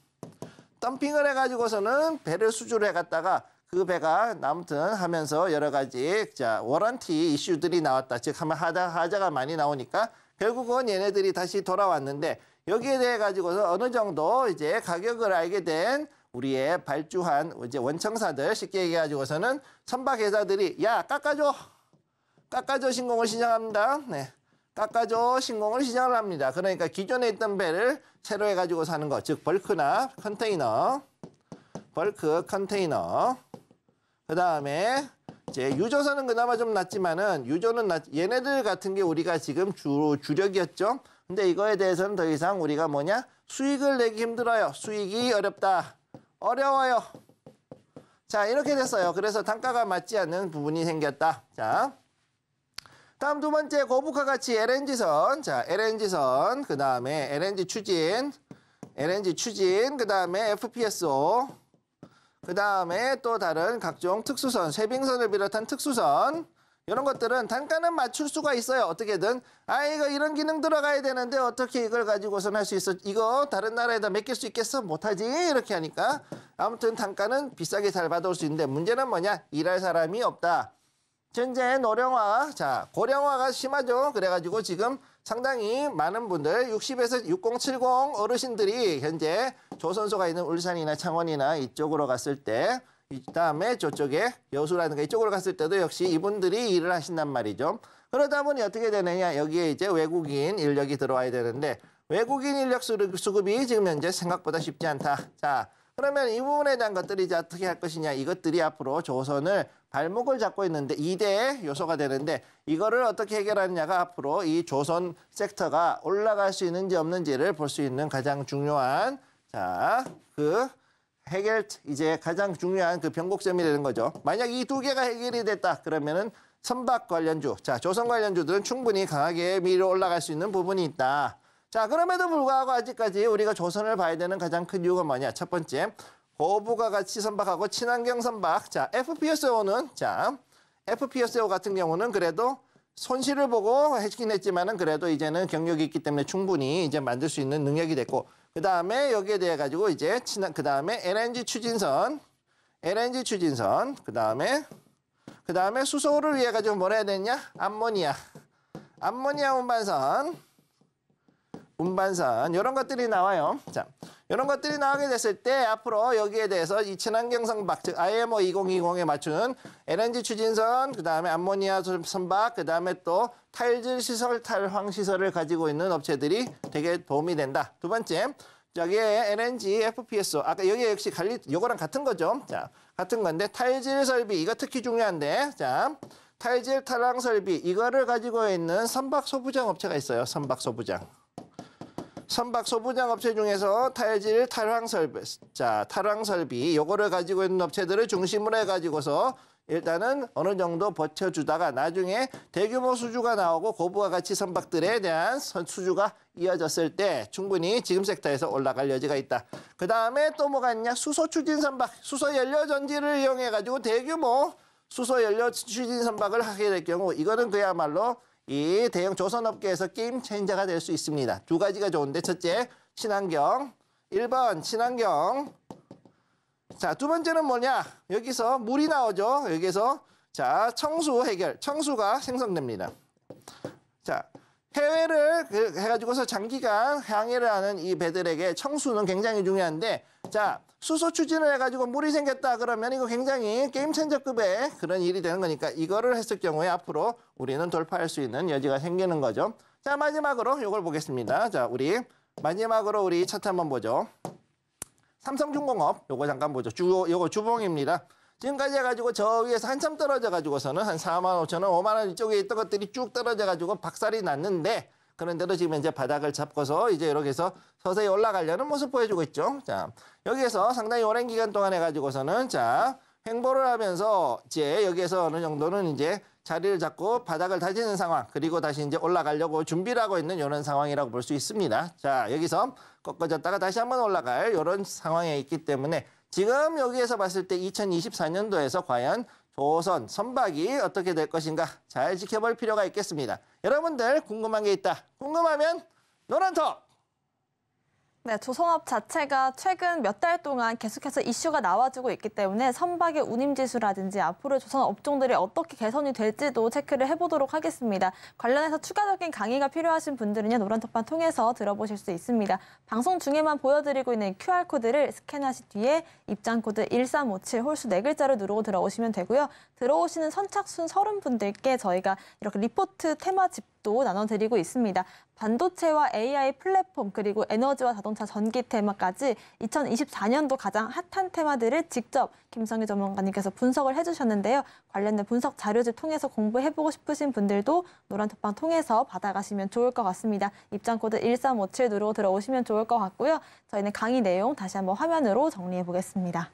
덤핑을 해가지고서는 배를 수주를 해갔다가 그 배가 남튼 하면서 여러 가지 자 워런티 이슈들이 나왔다. 즉 하면 하자 하자가 많이 나오니까 결국은 얘네들이 다시 돌아왔는데 여기에 대해 가지고서 어느 정도 이제 가격을 알게 된 우리의 발주한 이제 원청사들 쉽게 얘기해 가지고서는 선박 회사들이 야 깎아줘 깎아줘 신공을 시작합니다. 네. 깎아줘 신공을 시작을 합니다. 그러니까 기존에 있던 배를 새로 해가지고 사는 것, 즉 벌크나 컨테이너, 벌크 컨테이너. 그 다음에 이제 유조선은 그나마 좀 낫지만은 유조는 낫, 얘네들 같은 게 우리가 지금 주 주력이었죠. 근데 이거에 대해서는 더 이상 우리가 뭐냐 수익을 내기 힘들어요. 수익이 어렵다. 어려워요. 자 이렇게 됐어요. 그래서 단가가 맞지 않는 부분이 생겼다. 자. 다음 두 번째 고부카 같이 LNG선. 자, LNG선. 그 다음에 LNG 추진. LNG 추진. 그 다음에 FPSO. 그 다음에 또 다른 각종 특수선, 쇄빙선을 비롯한 특수선. 이런 것들은 단가는 맞출 수가 있어요. 어떻게든. 아, 이거 이런 기능 들어가야 되는데 어떻게 이걸 가지고선 할수 있어. 이거 다른 나라에다 맡길 수 있겠어? 못하지. 이렇게 하니까. 아무튼 단가는 비싸게 잘 받아올 수 있는데 문제는 뭐냐? 일할 사람이 없다. 현재 노령화, 자 고령화가 심하죠. 그래가지고 지금 상당히 많은 분들 60에서 6070 어르신들이 현재 조선소가 있는 울산이나 창원이나 이쪽으로 갔을 때 그다음에 저쪽에 여수라든가 이쪽으로 갔을 때도 역시 이분들이 일을 하신단 말이죠. 그러다 보니 어떻게 되느냐 여기에 이제 외국인 인력이 들어와야 되는데 외국인 인력 수급이 지금 현재 생각보다 쉽지 않다. 자 그러면 이 부분에 대한 것들이 이제 어떻게 할 것이냐 이것들이 앞으로 조선을 발목을 잡고 있는데 이대의 요소가 되는데 이거를 어떻게 해결하느냐가 앞으로 이 조선 섹터가 올라갈 수 있는지 없는지를 볼 수 있는 가장 중요한 자 그 해결 이제 가장 중요한 그 변곡점이 되는 거죠. 만약 이 두 개가 해결이 됐다 그러면은 선박 관련주 자 조선 관련주들은 충분히 강하게 밀어 올라갈 수 있는 부분이 있다. 자 그럼에도 불구하고 아직까지 우리가 조선을 봐야 되는 가장 큰 이유가 뭐냐 첫 번째 거부가 같이 선박하고 친환경 선박. 자, FPSO는 자, FPSO 같은 경우는 그래도 손실을 보고 했긴 했지만은 그래도 이제는 경력이 있기 때문에 충분히 이제 만들 수 있는 능력이 됐고 그다음에 여기에 대해 가지고 이제 친한 그다음에 LNG 추진선 LNG 추진선 그다음에 그다음에 수소를 위해 가지고 뭘 해야 되냐? 암모니아. 암모니아 운반선 운반선 이런 것들이 나와요. 자, 이런 것들이 나오게 됐을 때 앞으로 여기에 대해서 이 친환경 선박, 즉 IMO 2020에 맞춘 LNG 추진선, 그다음에 암모니아 선박, 그다음에 또 탈질 시설, 탈황 시설을 가지고 있는 업체들이 되게 도움이 된다. 두 번째, 여기에 LNG, FPSO, 아까 여기 역시 관리, 요거랑 같은 거죠. 자, 같은 건데 탈질 설비, 이거 특히 중요한데, 자. 탈질 탈황 설비 이거를 가지고 있는 선박 소부장 업체가 있어요. 선박 소부장. 선박 소분장 업체 중에서 탈질 탈황설비, 자 탈황설비 요거를 가지고 있는 업체들을 중심으로 해가지고서 일단은 어느 정도 버텨주다가 나중에 대규모 수주가 나오고 고부와 같이 선박들에 대한 수주가 이어졌을 때 충분히 지금 섹터에서 올라갈 여지가 있다. 그다음에 또 뭐가 있냐? 수소 추진 선박, 수소 연료 전지를 이용해 가지고 대규모 수소 연료 추진 선박을 하게 될 경우 이거는 그야말로 이 대형 조선업계에서 게임 체인저가 될 수 있습니다. 두 가지가 좋은데 첫째, 친환경. 1번 친환경. 자, 두 번째는 뭐냐? 여기서 물이 나오죠. 여기서 자, 청수 해결. 청수가 생성됩니다. 자, 해외를 그 해가지고서 장기간 항해를 하는 이 배들에게 청수는 굉장히 중요한데 자, 수소 추진을 해가지고 물이 생겼다 그러면 이거 굉장히 게임 체인저급의 그런 일이 되는 거니까 이거를 했을 경우에 앞으로 우리는 돌파할 수 있는 여지가 생기는 거죠. 자 마지막으로 이걸 보겠습니다. 자 우리 마지막으로 우리 차트 한번 보죠. 삼성중공업 요거 잠깐 보죠. 주 요거 주봉입니다. 지금까지 해가지고 저 위에서 한참 떨어져가지고서는 한 4만 5천 원, 5만 원 이쪽에 있던 것들이 쭉 떨어져가지고 박살이 났는데 그런데도 지금 이제 바닥을 잡고서 이제 이렇게 해서 서서히 올라가려는 모습 보여주고 있죠. 자, 여기에서 상당히 오랜 기간 동안 해가지고서는 자, 횡보를 하면서 이제 여기에서 어느 정도는 이제 자리를 잡고 바닥을 다지는 상황 그리고 다시 이제 올라가려고 준비를 하고 있는 이런 상황이라고 볼 수 있습니다. 자 여기서 꺾어졌다가 다시 한번 올라갈 이런 상황에 있기 때문에 지금 여기에서 봤을 때 2024년도에서 과연 조선 선박이 어떻게 될 것인가 잘 지켜볼 필요가 있겠습니다. 여러분들 궁금한 게 있다. 궁금하면 노란톡! 네, 조선업 자체가 최근 몇 달 동안 계속해서 이슈가 나와주고 있기 때문에 선박의 운임지수라든지 앞으로 조선 업종들이 어떻게 개선이 될지도 체크를 해보도록 하겠습니다. 관련해서 추가적인 강의가 필요하신 분들은요, 노란톡방 통해서 들어보실 수 있습니다. 방송 중에만 보여드리고 있는 QR코드를 스캔하신 뒤에 입장코드 1357 홀수 4글자를 누르고 들어오시면 되고요. 들어오시는 선착순 30분들께 저희가 이렇게 리포트 테마 집또 나눠드리고 있습니다. 반도체와 AI 플랫폼 그리고 에너지와 자동차 전기 테마까지 2024년도 가장 핫한 테마들을 직접 김성희 전문가님께서 분석을 해주셨는데요. 관련된 분석 자료집 통해서 공부해보고 싶으신 분들도 노란톡방 통해서 받아가시면 좋을 것 같습니다. 입장 코드 1357 누르고 들어오시면 좋을 것 같고요. 저희는 강의 내용 다시 한번 화면으로 정리해보겠습니다.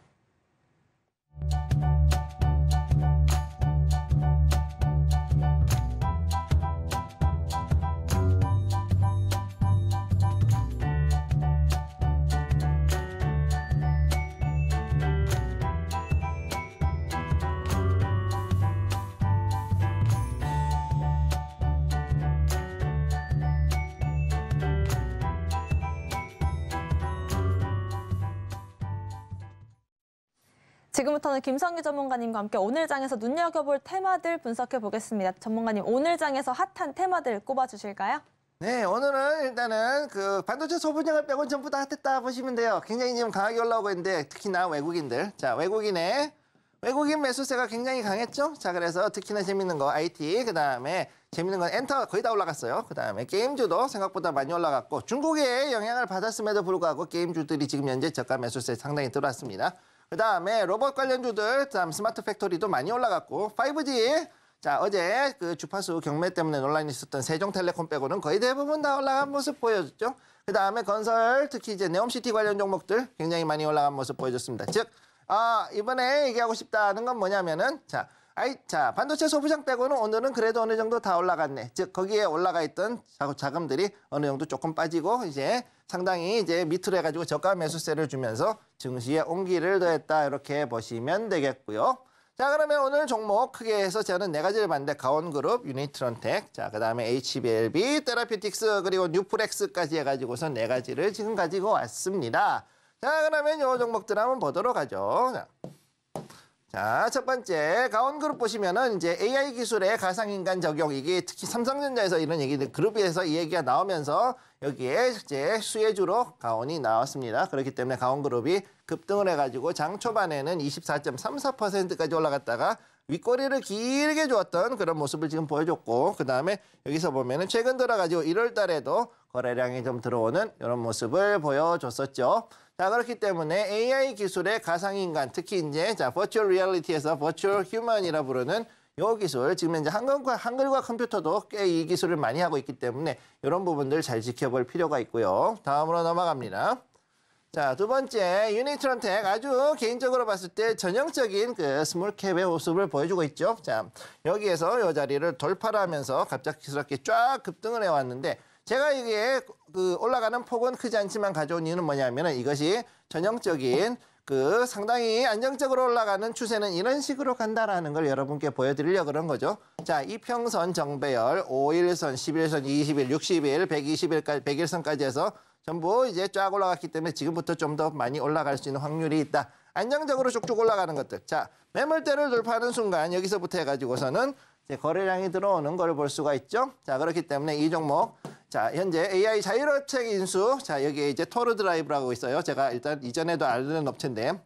지금부터는 김성규 전문가님과 함께 오늘장에서 눈여겨볼 테마들 분석해 보겠습니다. 전문가님, 오늘장에서 핫한 테마들 꼽아 주실까요? 네, 오늘은 일단은 그 반도체 소분량을 빼곤 전부 다 핫했다 보시면 돼요. 굉장히 지금 강하게 올라오고 있는데 특히나 외국인들. 자, 외국인의 외국인 매수세가 굉장히 강했죠. 자, 그래서 특히나 재밌는 거 IT, 그다음에 재밌는 건 엔터가 거의 다 올라갔어요. 그다음에 게임주도 생각보다 많이 올라갔고 중국의 영향을 받았음에도 불구하고 게임주들이 지금 현재 저가 매수세 상당히 들어왔습니다. 그다음에 로봇 관련주들 다음 스마트 팩토리도 많이 올라갔고 5G 자 어제 그 주파수 경매 때문에 논란이 있었던 세종텔레콤 빼고는 거의 대부분 다 올라간 모습 보여줬죠. 그다음에 건설 특히 이제 네옴시티 관련 종목들 굉장히 많이 올라간 모습 보여줬습니다. 즉 아, 이번에 얘기하고 싶다는 건 뭐냐면은 자 아이, 자, 반도체 소부장 빼고는 오늘은 그래도 어느 정도 다 올라갔네. 즉, 거기에 올라가 있던 자금들이 어느 정도 조금 빠지고 이제 상당히 이제 밑으로 해가지고 저가 매수세를 주면서 증시에 온기를 더했다. 이렇게 보시면 되겠고요. 자, 그러면 오늘 종목 크게 해서 저는 네 가지를 봤는데 가온그룹, 유니트론텍, 자, 그다음에 HBLB, 테라피틱스 그리고 뉴프렉스까지 해 가지고서 네 가지를 지금 가지고 왔습니다. 자, 그러면 요 종목들 한번 보도록 하죠. 자. 자, 첫 번째 가온 그룹 보시면은 이제 AI 기술의 가상인간 적용 이게 특히 삼성전자에서 이런 얘기들 그룹에서 이 얘기가 나오면서 여기에 이제 수혜주로 가온이 나왔습니다. 그렇기 때문에 가온 그룹이 급등을 해가지고 장 초반에는 24.34%까지 올라갔다가 윗꼬리를 길게 주었던 그런 모습을 지금 보여줬고 그 다음에 여기서 보면은 최근 들어가지고 1월 달에도 거래량이 좀 들어오는 이런 모습을 보여줬었죠. 자 그렇기 때문에 AI 기술의 가상인간 특히 이제 자 버추얼 리얼리티에서 버추얼 휴먼이라 부르는 요 기술 지금 이제 한글과 한글과 컴퓨터도 꽤 이 기술을 많이 하고 있기 때문에 이런 부분들 잘 지켜볼 필요가 있고요. 다음으로 넘어갑니다. 자, 두 번째 유니트런텍 아주 개인적으로 봤을 때 전형적인 그 스몰캡의 모습을 보여주고 있죠. 자, 여기에서 이 자리를 돌파하면서 를 갑작스럽게 쫙 급등을 해왔는데 제가 이게 그 올라가는 폭은 크지 않지만 가져온 이유는 뭐냐면은 이것이 전형적인 그 상당히 안정적으로 올라가는 추세는 이런 식으로 간다라는 걸 여러분께 보여드리려 고 그런 거죠. 자, 이평선 정배열, 5일선, 11선, 20일, 60일, 120일까지, 100일선까지 해서 전부 이제 쫙 올라갔기 때문에 지금부터 좀 더 많이 올라갈 수 있는 확률이 있다. 안정적으로 쭉쭉 올라가는 것들. 자, 매물대를 돌파하는 순간 여기서부터 해가지고서는 거래량이 들어오는 걸 볼 수가 있죠. 자, 그렇기 때문에 이 종목 자, 현재 AI 자율업체 인수. 자, 여기에 이제 토르 드라이브라고 있어요. 제가 일단 이전에도 알던 업체인데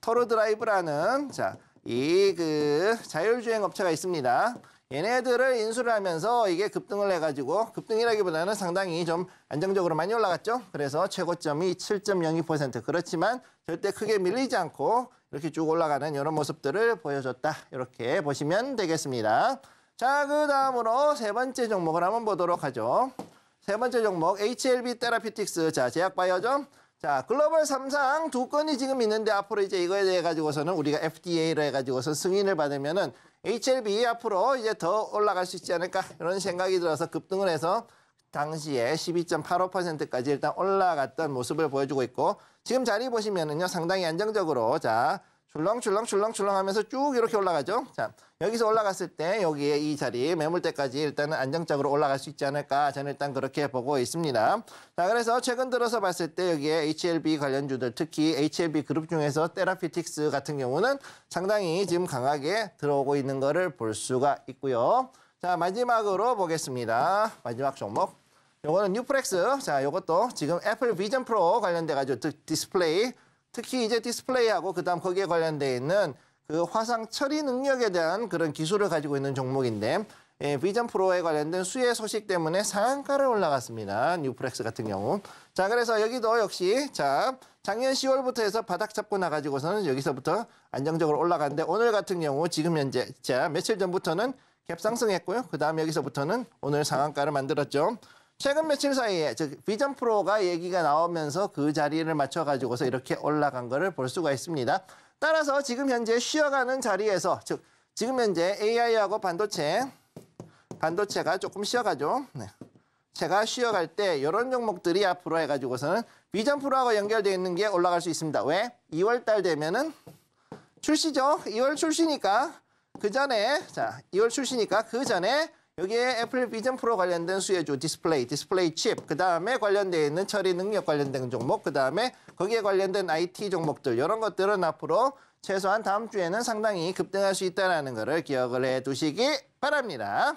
토르 드라이브라는 자, 이 그 자율주행 업체가 있습니다. 얘네들을 인수를 하면서 이게 급등을 해가지고 급등이라기보다는 상당히 좀 안정적으로 많이 올라갔죠. 그래서 최고점이 7.02% 그렇지만 절대 크게 밀리지 않고 이렇게 쭉 올라가는 이런 모습들을 보여줬다. 이렇게 보시면 되겠습니다. 자, 그 다음으로 세 번째 종목을 한번 보도록 하죠. 세 번째 종목 HLB 테라피틱스 자 제약바이오점 자 글로벌 삼상두 건이 지금 있는데 앞으로 이제 이거에 대해 가지고서는 우리가 f d a 를 해가지고서 승인을 받으면은 HLB 앞으로 이제 더 올라갈 수 있지 않을까 이런 생각이 들어서 급등을 해서 당시에 12.85%까지 일단 올라갔던 모습을 보여주고 있고 지금 자리 보시면은요 상당히 안정적으로 자 줄렁줄렁줄렁줄렁 하면서 쭉 이렇게 올라가죠. 자, 여기서 올라갔을 때 여기에 이 자리 매물대까지 일단은 안정적으로 올라갈 수 있지 않을까 저는 일단 그렇게 보고 있습니다. 자, 그래서 최근 들어서 봤을 때 여기에 HLB 관련주들 특히 HLB 그룹 중에서 테라피틱스 같은 경우는 상당히 지금 강하게 들어오고 있는 거를 볼 수가 있고요. 자, 마지막으로 보겠습니다. 마지막 종목. 요거는 뉴프렉스. 자, 요것도 지금 애플 비전 프로 관련돼가지고 디스플레이 특히 이제 디스플레이하고 그다음 거기에 관련돼 있는 그 화상 처리 능력에 대한 그런 기술을 가지고 있는 종목인데 예, 비전 프로에 관련된 수혜 소식 때문에 상한가를 올라갔습니다. 뉴프렉스 같은 경우. 자, 그래서 여기도 역시 자 작년 10월부터 해서 바닥 잡고 나가지고서는 여기서부터 안정적으로 올라갔는데 오늘 같은 경우 지금 현재 자 며칠 전부터는 갭상승했고요. 그 다음에 여기서부터는 오늘 상한가를 만들었죠. 최근 며칠 사이에 즉 비전 프로가 얘기가 나오면서 그 자리를 맞춰가지고서 이렇게 올라간 거를 볼 수가 있습니다. 따라서 지금 현재 쉬어가는 자리에서 즉 지금 현재 AI하고 반도체 반도체가 조금 쉬어가죠. 네. 제가 쉬어갈 때 이런 종목들이 앞으로 해가지고서는 비전 프로하고 연결되어 있는 게 올라갈 수 있습니다. 왜? 2월 달 되면은 출시죠. 2월 출시니까 그 전에 자 2월 출시니까 그 전에 여기에 애플 비전 프로 관련된 수혜주 디스플레이, 디스플레이 칩, 그다음에 관련되어 있는 처리 능력 관련된 종목, 그다음에 거기에 관련된 IT 종목들 이런 것들은 앞으로 최소한 다음 주에는 상당히 급등할 수 있다는 것을 기억을 해두시기 바랍니다.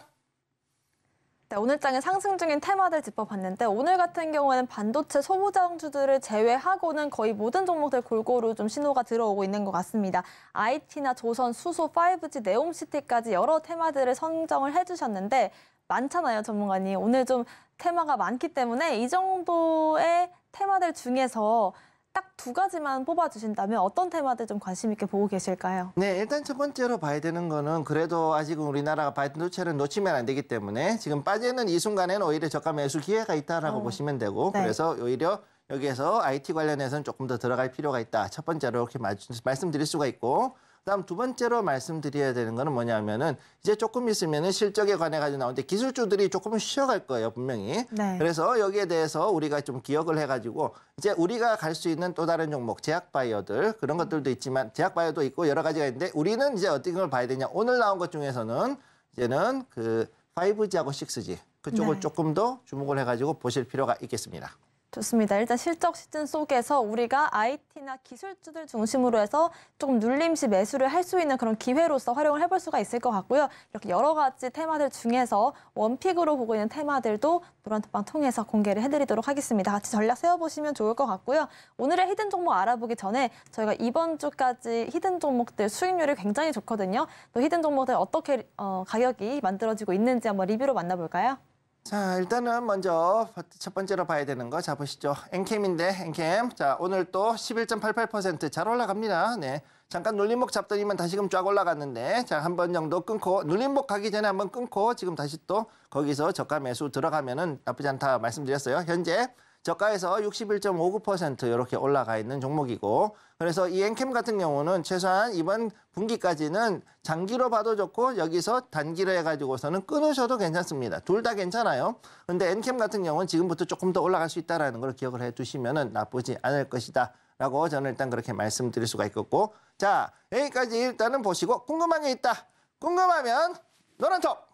네, 오늘 장에 상승 중인 테마들 짚어봤는데 오늘 같은 경우에는 반도체 소부장주들을 제외하고는 거의 모든 종목들 골고루 좀 신호가 들어오고 있는 것 같습니다. IT나 조선, 수소, 5G, 네옴시티까지 여러 테마들을 선정을 해주셨는데 많잖아요, 전문가님. 오늘 좀 테마가 많기 때문에 이 정도의 테마들 중에서 딱두 가지만 뽑아주신다면 어떤 테마들 좀 관심 있게 보고 계실까요? 네, 일단 첫 번째로 봐야 되는 거는 그래도 아직은 우리나라가 바이든 조치를 놓치면 안 되기 때문에 지금 빠지는 이 순간에는 오히려 저가 매수 기회가 있다라고 음. 보시면 되고 네. 그래서 오히려 여기에서 IT 관련해서는 조금 더 들어갈 필요가 있다. 첫 번째로 이렇게 말씀드릴 수가 있고 그다음 두 번째로 말씀드려야 되는 거는 뭐냐면은 이제 조금 있으면은 실적에 관해 가지고 나오는데 기술주들이 조금 쉬어갈 거예요 분명히. 네. 그래서 여기에 대해서 우리가 좀 기억을 해가지고 이제 우리가 갈 수 있는 또 다른 종목 제약 바이어들 그런 것들도 음. 있지만 제약 바이어도 있고 여러 가지가 있는데 우리는 이제 어떤 걸 봐야 되냐 오늘 나온 것 중에서는 이제는 그 5G하고 6G 그쪽을 네. 조금 더 주목을 해가지고 보실 필요가 있겠습니다. 좋습니다. 일단 실적 시즌 속에서 우리가 IT나 기술주들 중심으로 해서 조금 눌림시 매수를 할 수 있는 그런 기회로서 활용을 해볼 수가 있을 것 같고요. 이렇게 여러 가지 테마들 중에서 원픽으로 보고 있는 테마들도 노란톡방 통해서 공개를 해드리도록 하겠습니다. 같이 전략 세워보시면 좋을 것 같고요. 오늘의 히든 종목 알아보기 전에 저희가 이번 주까지 히든 종목들 수익률이 굉장히 좋거든요. 또 히든 종목들 어떻게 어, 가격이 만들어지고 있는지 한번 리뷰로 만나볼까요? 자, 일단은 먼저 첫 번째로 봐야 되는 거 잡으시죠. 엔캠인데, 엔캠. 자, 오늘 또 11.88%잘 올라갑니다. 네. 잠깐 눌림목 잡더니만 다시금 쫙 올라갔는데 자 한 번 정도 끊고 눌림목 가기 전에 한 번 끊고 지금 다시 또 거기서 저가 매수 들어가면은 나쁘지 않다 말씀드렸어요. 현재 저가에서 61.59% 이렇게 올라가 있는 종목이고 그래서 이 엔캠 같은 경우는 최소한 이번 분기까지는 장기로 봐도 좋고 여기서 단기로 해가지고서는 끊으셔도 괜찮습니다. 둘 다 괜찮아요. 근데 엔캠 같은 경우는 지금부터 조금 더 올라갈 수 있다는 라걸 기억을 해두시면 나쁘지 않을 것이다. 라고 저는 일단 그렇게 말씀드릴 수가 있겠고 자 여기까지 일단은 보시고 궁금한 게 있다. 궁금하면 노란톡!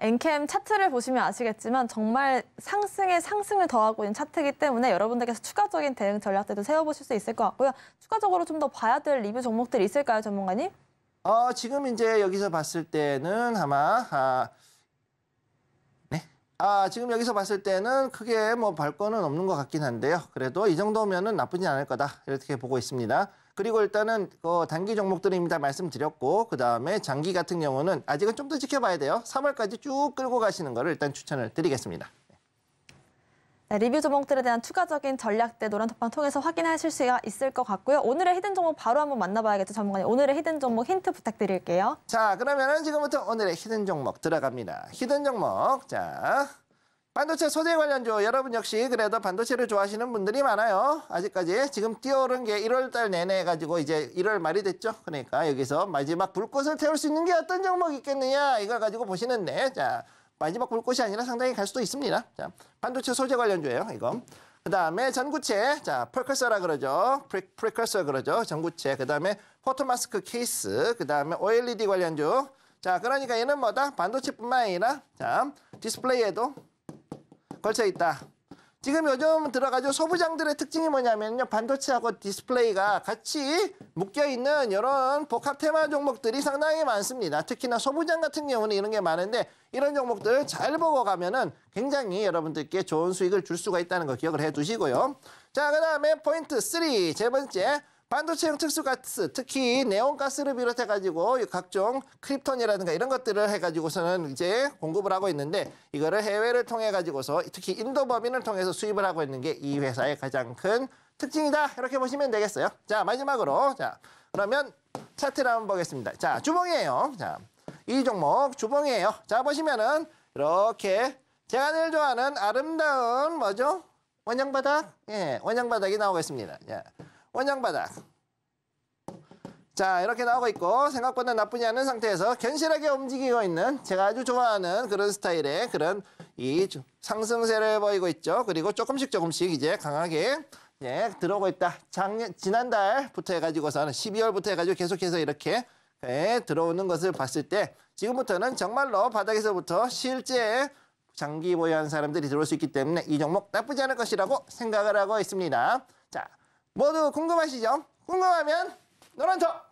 엔캠 차트를 보시면 아시겠지만 정말 상승에 상승을 더하고 있는 차트이기 때문에 여러분들께서 추가적인 대응 전략들도 세워보실 수 있을 것 같고요. 추가적으로 좀 더 봐야 될 리뷰 종목들이 있을까요, 전문가님? 어, 지금 이제 여기서 봤을 때는 아마 아, 네. 아, 지금 여기서 봤을 때는 크게 뭐발권은 없는 것 같긴 한데요. 그래도 이 정도면은 나쁘지 않을 거다. 이렇게 보고 있습니다. 그리고 일단은 어, 단기 종목들입니다 말씀드렸고 그다음에 장기 같은 경우는 아직은 좀 더 지켜봐야 돼요. 3월까지 쭉 끌고 가시는 거를 일단 추천을 드리겠습니다. 네, 리뷰 종목들에 대한 추가적인 전략대 노란톡방 통해서 확인하실 수가 있을 것 같고요. 오늘의 히든 종목 바로 한번 만나봐야겠죠, 전문가님. 오늘의 히든 종목 힌트 부탁드릴게요. 자, 그러면 은 지금부터 오늘의 히든 종목 들어갑니다. 히든 종목, 자, 반도체 소재 관련주 여러분 역시 그래도 반도체를 좋아하시는 분들이 많아요. 아직까지 지금 뛰어오른 게 1월달 내내 해 가지고 이제 1월 말이 됐죠. 그러니까 여기서 마지막 불꽃을 태울 수 있는 게 어떤 종목이 있겠느냐 이걸 가지고 보시는데 네, 자 마지막 불꽃이 아니라 상당히 갈 수도 있습니다. 자 반도체 소재 관련주예요. 이거. 그 다음에 전구체, 자, 프리커서라 그러죠. 프리, 프리커서 그러죠. 전구체. 그 다음에 포토마스크 케이스. 그 다음에 OLED 관련주. 자, 그러니까 얘는 뭐다? 반도체뿐만 아니라, 자, 디스플레이에도 걸쳐 있다. 지금 요즘 들어가죠 소부장들의 특징이 뭐냐면요 반도체하고 디스플레이가 같이 묶여있는 이런 복합 테마 종목들이 상당히 많습니다 특히나 소부장 같은 경우는 이런 게 많은데 이런 종목들잘 보고 가면은 굉장히 여러분들께 좋은 수익을 줄 수가 있다는 거 기억을 해두시고요 자그 다음에 포인트 3세 번째 반도체형 특수가스, 특히 네온가스를 비롯해가지고 각종 크립톤이라든가 이런 것들을 해가지고서는 이제 공급을 하고 있는데 이거를 해외를 통해가지고서 특히 인도 법인을 통해서 수입을 하고 있는 게 이 회사의 가장 큰 특징이다. 이렇게 보시면 되겠어요. 자, 마지막으로. 자, 그러면 차트를 한번 보겠습니다. 자, 주봉이에요. 자, 이 종목 주봉이에요. 자, 보시면은 이렇게 제가 제 좋아하는 아름다운 뭐죠? 원양바닥? 예, 원양바닥이 나오고 있습니다. 예. 원양바닥자 이렇게 나오고 있고 생각보다 나쁘지 않은 상태에서 견실하게 움직이고 있는 제가 아주 좋아하는 그런 스타일의 그런 이 상승세를 보이고 있죠 그리고 조금씩 조금씩 이제 강하게 예, 들어오고 있다. 작년, 지난달부터 해가지고서는 12월부터 해가지고 계속해서 이렇게 예, 들어오는 것을 봤을 때 지금부터는 정말로 바닥에서부터 실제 장기 보유한 사람들이 들어올 수 있기 때문에 이 종목 나쁘지 않을 것이라고 생각을 하고 있습니다. 자, 모두 궁금하시죠? 궁금하면 노란 척!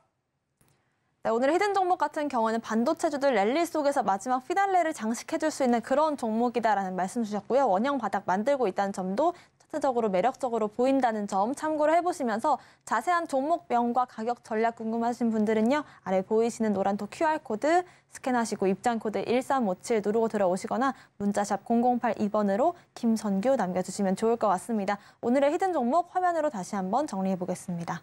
네, 오늘 히든 종목 같은 경우는 반도체주들 랠리 속에서 마지막 피날레를 장식해줄 수 있는 그런 종목이다라는 말씀 주셨고요. 원형 바닥 만들고 있다는 점도 차트적으로 매력적으로 보인다는 점 참고를 해보시면서 자세한 종목명과 가격 전략 궁금하신 분들은요. 아래 보이시는 노란톡 QR코드 스캔하시고 입장코드 1357 누르고 들어오시거나 문자샵 0082번으로 김선규 남겨주시면 좋을 것 같습니다. 오늘의 히든 종목 화면으로 다시 한번 정리해보겠습니다.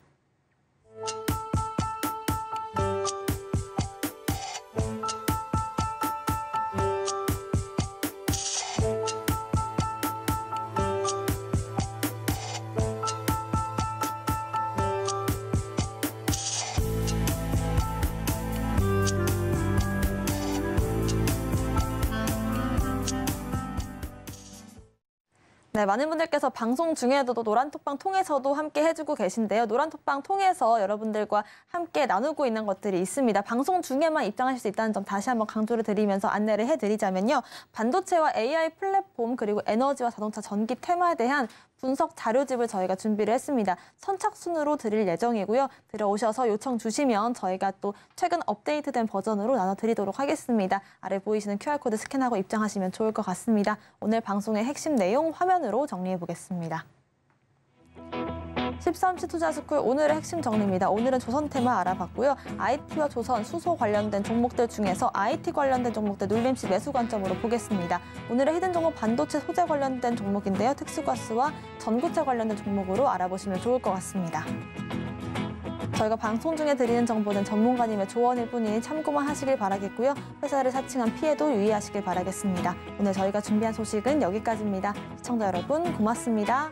네, 많은 분들께서 방송 중에도 노란톡방 통해서도 함께 해주고 계신데요. 노란톡방 통해서 여러분들과 함께 나누고 있는 것들이 있습니다. 방송 중에만 입장하실 수 있다는 점 다시 한번 강조를 드리면서 안내를 해드리자면요. 반도체와 AI 플랫폼 그리고 에너지와 자동차 전기 테마에 대한 분석 자료집을 저희가 준비를 했습니다. 선착순으로 드릴 예정이고요. 들어오셔서 요청 주시면 저희가 또 최근 업데이트된 버전으로 나눠드리도록 하겠습니다. 아래 보이시는 QR코드 스캔하고 입장하시면 좋을 것 같습니다. 오늘 방송의 핵심 내용 화면으로 정리해보겠습니다. 13시 투자스쿨 오늘의 핵심 정리입니다. 오늘은 조선 테마 알아봤고요. IT와 조선, 수소 관련된 종목들 중에서 IT 관련된 종목들 눌림시 매수 관점으로 보겠습니다. 오늘의 히든 종목 반도체 소재 관련된 종목인데요. 특수가스와 전구체 관련된 종목으로 알아보시면 좋을 것 같습니다. 저희가 방송 중에 드리는 정보는 전문가님의 조언일 뿐이니 참고만 하시길 바라겠고요. 회사를 사칭한 피해도 유의하시길 바라겠습니다. 오늘 저희가 준비한 소식은 여기까지입니다. 시청자 여러분 고맙습니다.